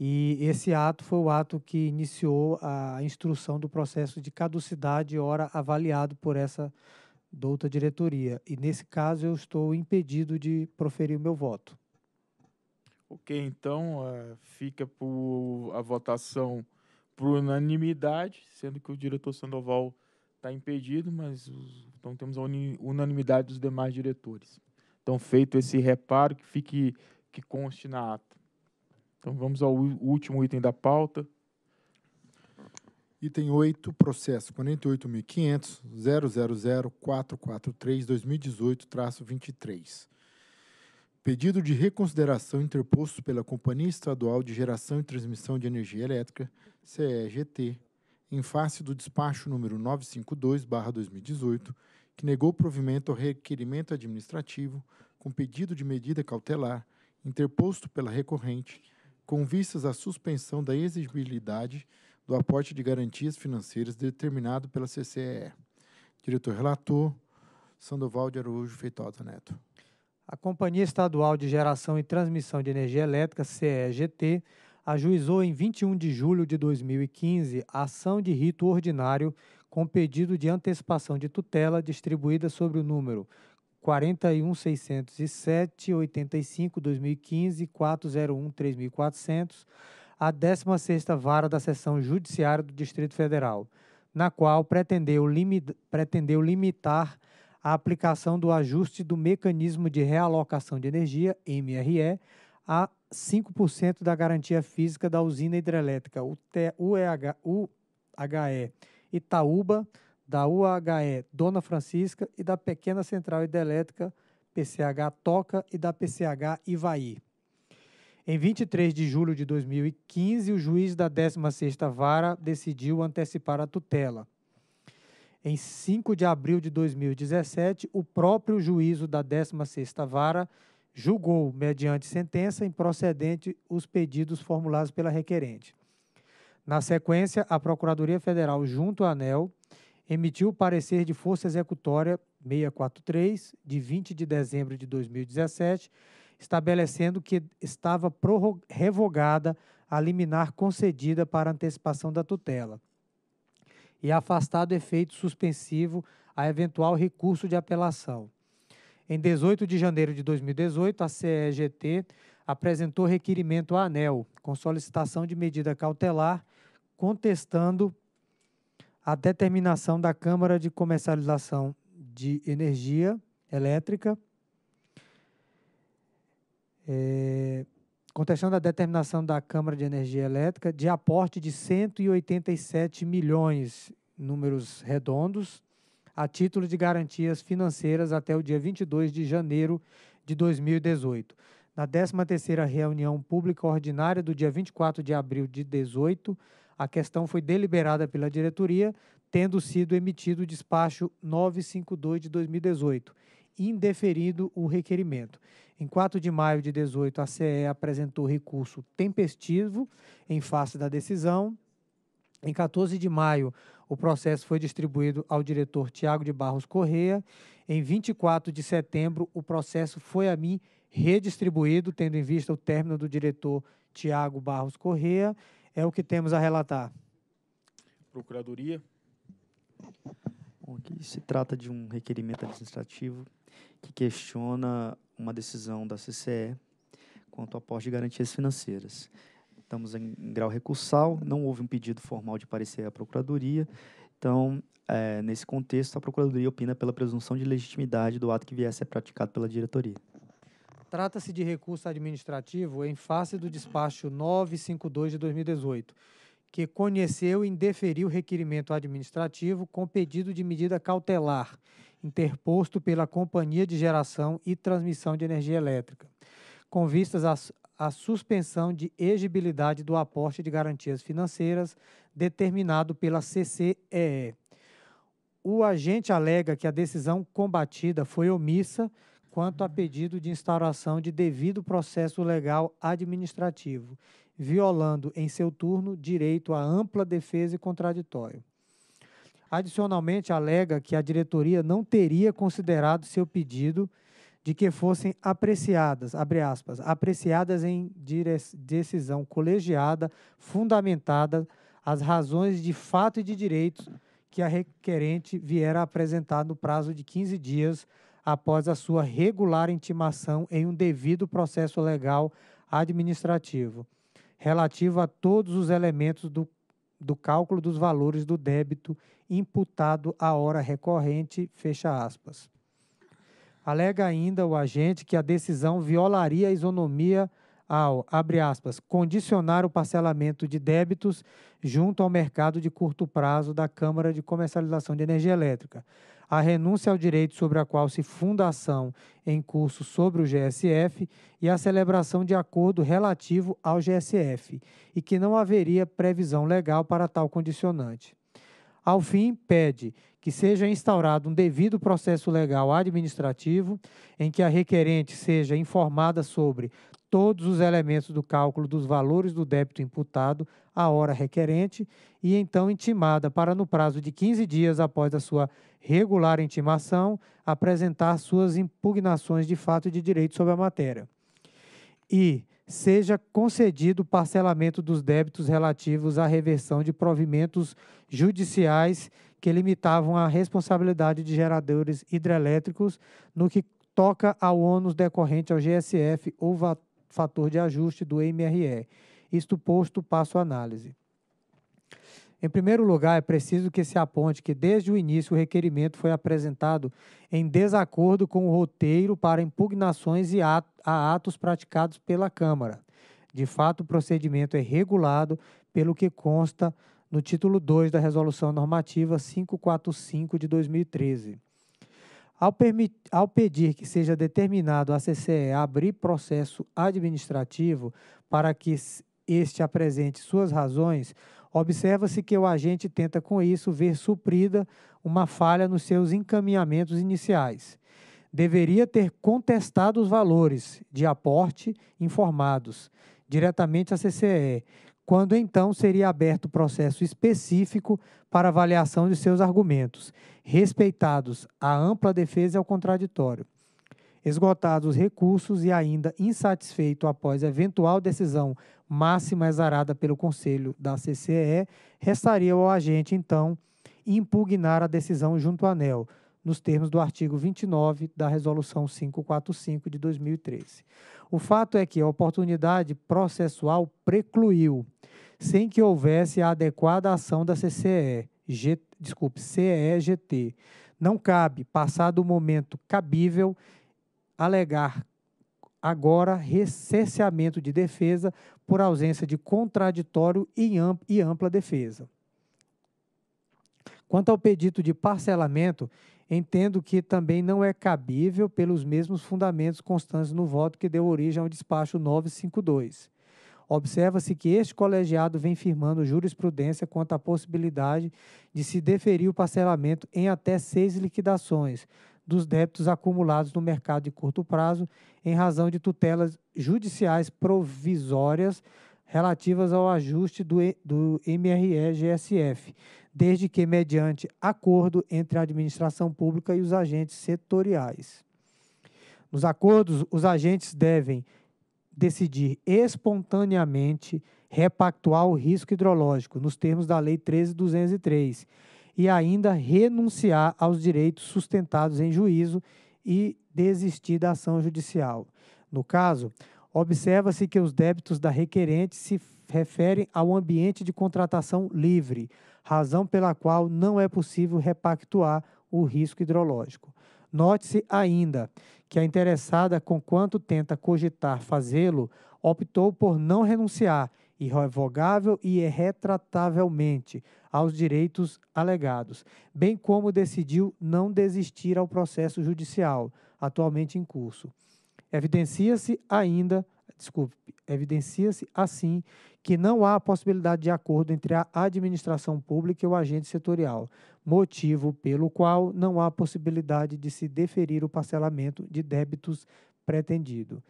E esse ato foi o ato que iniciou a instrução do processo de caducidade, ora avaliado por essa douta diretoria. E nesse caso eu estou impedido de proferir o meu voto. Ok, então eh, fica por a votação por unanimidade, sendo que o diretor Sandoval está impedido, mas então temos a unanimidade dos demais diretores. Então, feito esse reparo, que fique que conste na ata. Então vamos ao último item da pauta. Item 8, processo 2018 23 Pedido de reconsideração interposto pela Companhia Estadual de Geração e Transmissão de Energia Elétrica, CEGT, em face do despacho número 952-2018, que negou provimento ao requerimento administrativo com pedido de medida cautelar interposto pela recorrente, com vistas à suspensão da exigibilidade do aporte de garantias financeiras determinado pela CCE. Diretor relator, Sandoval de Araújo Feitosa Neto. A Companhia Estadual de Geração e Transmissão de Energia Elétrica, CEGT, ajuizou em 21 de julho de 2015 a ação de rito ordinário com pedido de antecipação de tutela distribuída sobre o número 41.607.85.2015.401.3.400, a 16ª Vara da Seção Judiciária do Distrito Federal, na qual pretendeu, limi pretendeu limitar a aplicação do ajuste do mecanismo de realocação de energia, MRE, a 5% da garantia física da usina hidrelétrica UEH, UHE Itaúba, da UHE Dona Francisca e da Pequena Central Hidrelétrica PCH Toca e da PCH Ivaí. Em 23 de julho de 2015, o juiz da 16ª Vara decidiu antecipar a tutela. Em 5 de abril de 2017, o próprio juízo da 16ª Vara julgou, mediante sentença, improcedente os pedidos formulados pela requerente. Na sequência, a Procuradoria Federal, junto à ANEL, emitiu parecer de força executória 643, de 20 de dezembro de 2017, estabelecendo que estava revogada a liminar concedida para antecipação da tutela e afastado efeito suspensivo a eventual recurso de apelação. Em 18 de janeiro de 2018, a CEGT apresentou requerimento à ANEL com solicitação de medida cautelar contestando a determinação da Câmara de Comercialização de Energia Elétrica, é, contestando a determinação da Câmara de Energia Elétrica de aporte de 187 milhões, números redondos, a título de garantias financeiras até o dia 22 de janeiro de 2018. Na 13ª reunião pública ordinária do dia 24 de abril de 2018, a questão foi deliberada pela diretoria, tendo sido emitido o despacho 952 de 2018, indeferido o requerimento. Em 4 de maio de 18, a CE apresentou recurso tempestivo em face da decisão. Em 14 de maio, o processo foi distribuído ao diretor Tiago de Barros Correia. Em 24 de setembro, o processo foi a mim redistribuído, tendo em vista o término do diretor Tiago Barros Correia. É o que temos a relatar. Procuradoria. Bom, aqui se trata de um requerimento administrativo que questiona uma decisão da CCE quanto ao aporte de garantias financeiras. Estamos em, em grau recursal, não houve um pedido formal de parecer à Procuradoria, então, é, nesse contexto, a Procuradoria opina pela presunção de legitimidade do ato que viesse a ser praticado pela diretoria. Trata-se de recurso administrativo em face do despacho 952 de 2018, que conheceu e indeferiu requerimento administrativo com pedido de medida cautelar, interposto pela Companhia de Geração e Transmissão de Energia Elétrica, com vistas à, suspensão de exigibilidade do aporte de garantias financeiras determinado pela CCEE. O agente alega que a decisão combatida foi omissa quanto a pedido de instauração de devido processo legal administrativo, violando, em seu turno, direito à ampla defesa e contraditório. Adicionalmente, alega que a diretoria não teria considerado seu pedido de que fossem apreciadas, abre aspas, apreciadas em decisão colegiada, fundamentada as razões de fato e de direitos que a requerente viera apresentar no prazo de 15 dias após a sua regular intimação em um devido processo legal administrativo, relativo a todos os elementos do, do cálculo dos valores do débito imputado à hora recorrente, fecha aspas. Alega ainda o agente que a decisão violaria a isonomia ao, abre aspas, condicionar o parcelamento de débitos junto ao mercado de curto prazo da Câmara de Comercialização de Energia Elétrica, a renúncia ao direito sobre a qual se fundação em curso sobre o GSF e a celebração de acordo relativo ao GSF, e que não haveria previsão legal para tal condicionante. Ao fim, pede que seja instaurado um devido processo legal administrativo em que a requerente seja informada sobre todos os elementos do cálculo dos valores do débito imputado a hora requerente e então intimada para, no prazo de 15 dias após a sua regular intimação, apresentar suas impugnações de fato e de direito sobre a matéria. E seja concedido parcelamento dos débitos relativos à reversão de provimentos judiciais que limitavam a responsabilidade de geradores hidrelétricos no que toca ao ônus decorrente ao GSF ou fator de ajuste do MRE isto posto, passo à análise. Em primeiro lugar, é preciso que se aponte que desde o início o requerimento foi apresentado em desacordo com o roteiro para impugnações e atos, a atos praticados pela Câmara. De fato, o procedimento é regulado pelo que consta no título 2 da Resolução Normativa 545 de 2013. Ao, ao, pedir que seja determinado a CCE abrir processo administrativo para que este apresente suas razões, observa-se que o agente tenta com isso ver suprida uma falha nos seus encaminhamentos iniciais. Deveria ter contestado os valores de aporte informados diretamente à CCE, quando então seria aberto processo específico para avaliação de seus argumentos, respeitados a ampla defesa e ao contraditório. Esgotados os recursos e ainda insatisfeito após eventual decisão máxima exarada pelo Conselho da CCE, restaria ao agente, então, impugnar a decisão junto ao ANEL, nos termos do artigo 29 da Resolução 545 de 2013. O fato é que a oportunidade processual precluiu, sem que houvesse a adequada ação da CCE, G, desculpe, CEGT. Não cabe, passado o momento cabível, alegar agora recenseamento de defesa por ausência de contraditório e ampla defesa. Quanto ao pedido de parcelamento, entendo que também não é cabível pelos mesmos fundamentos constantes no voto que deu origem ao despacho 952. Observa-se que este colegiado vem firmando jurisprudência quanto à possibilidade de se deferir o parcelamento em até seis liquidações, dos débitos acumulados no mercado de curto prazo em razão de tutelas judiciais provisórias relativas ao ajuste do, do MRE-GSF, desde que mediante acordo entre a administração pública e os agentes setoriais. Nos acordos, os agentes devem decidir espontaneamente repactuar o risco hidrológico, nos termos da Lei 13.203, e ainda renunciar aos direitos sustentados em juízo e desistir da ação judicial. No caso, observa-se que os débitos da requerente se referem ao ambiente de contratação livre, razão pela qual não é possível repactuar o risco hidrológico. Note-se ainda que a interessada, com quanto tenta cogitar fazê-lo, optou por não renunciar, irrevogável e irretratavelmente, aos direitos alegados, bem como decidiu não desistir ao processo judicial atualmente em curso. Evidencia-se ainda, desculpe, evidencia-se assim que não há possibilidade de acordo entre a administração pública e o agente setorial, motivo pelo qual não há possibilidade de se deferir o parcelamento de débitos pretendido.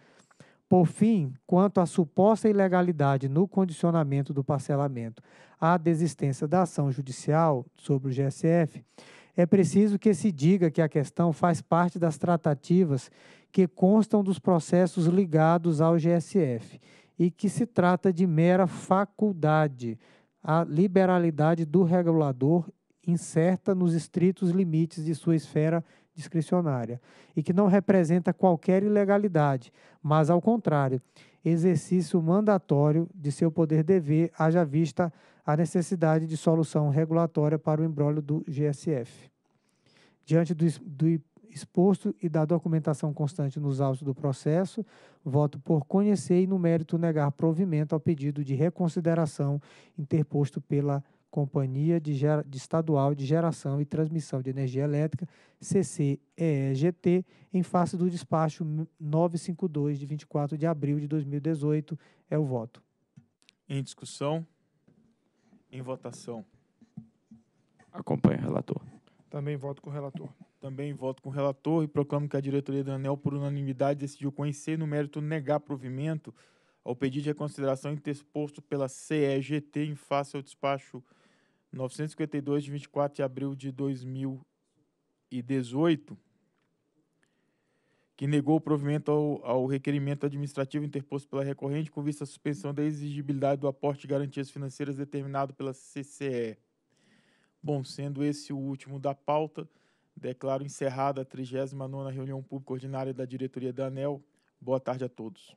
Por fim, quanto à suposta ilegalidade no condicionamento do parcelamento à desistência da ação judicial sobre o GSF, é preciso que se diga que a questão faz parte das tratativas que constam dos processos ligados ao GSF e que se trata de mera faculdade, a liberalidade do regulador incerta nos estritos limites de sua esfera discricionária e que não representa qualquer ilegalidade, mas, ao contrário, exercício mandatório de seu poder dever, haja vista a necessidade de solução regulatória para o embrólio do GSF. Diante do, do exposto e da documentação constante nos autos do processo, voto por conhecer e, no mérito, negar provimento ao pedido de reconsideração interposto pela Companhia de, de Estadual de Geração e Transmissão de Energia Elétrica, CCEEGT, em face do despacho 952 de 24 de abril de 2018. É o voto. Em discussão? Em votação? Acompanha o relator. Também voto com o relator. Também voto com o relator e proclamo que a diretoria da ANEL, por unanimidade, decidiu conhecer no mérito negar provimento ao pedido de reconsideração interposto pela CEGT em face ao despacho 952 de 24 de abril de 2018, que negou o provimento ao, ao requerimento administrativo interposto pela recorrente com vista à suspensão da exigibilidade do aporte de garantias financeiras determinado pela CCE. Bom, sendo esse o último da pauta, declaro encerrada a 39ª reunião pública ordinária da diretoria da ANEL. Boa tarde a todos.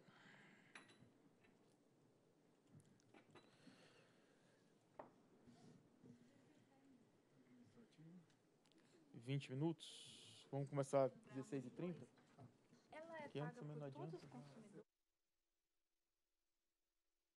20 minutos. Vamos começar às 16h30? Ela é paga por todos os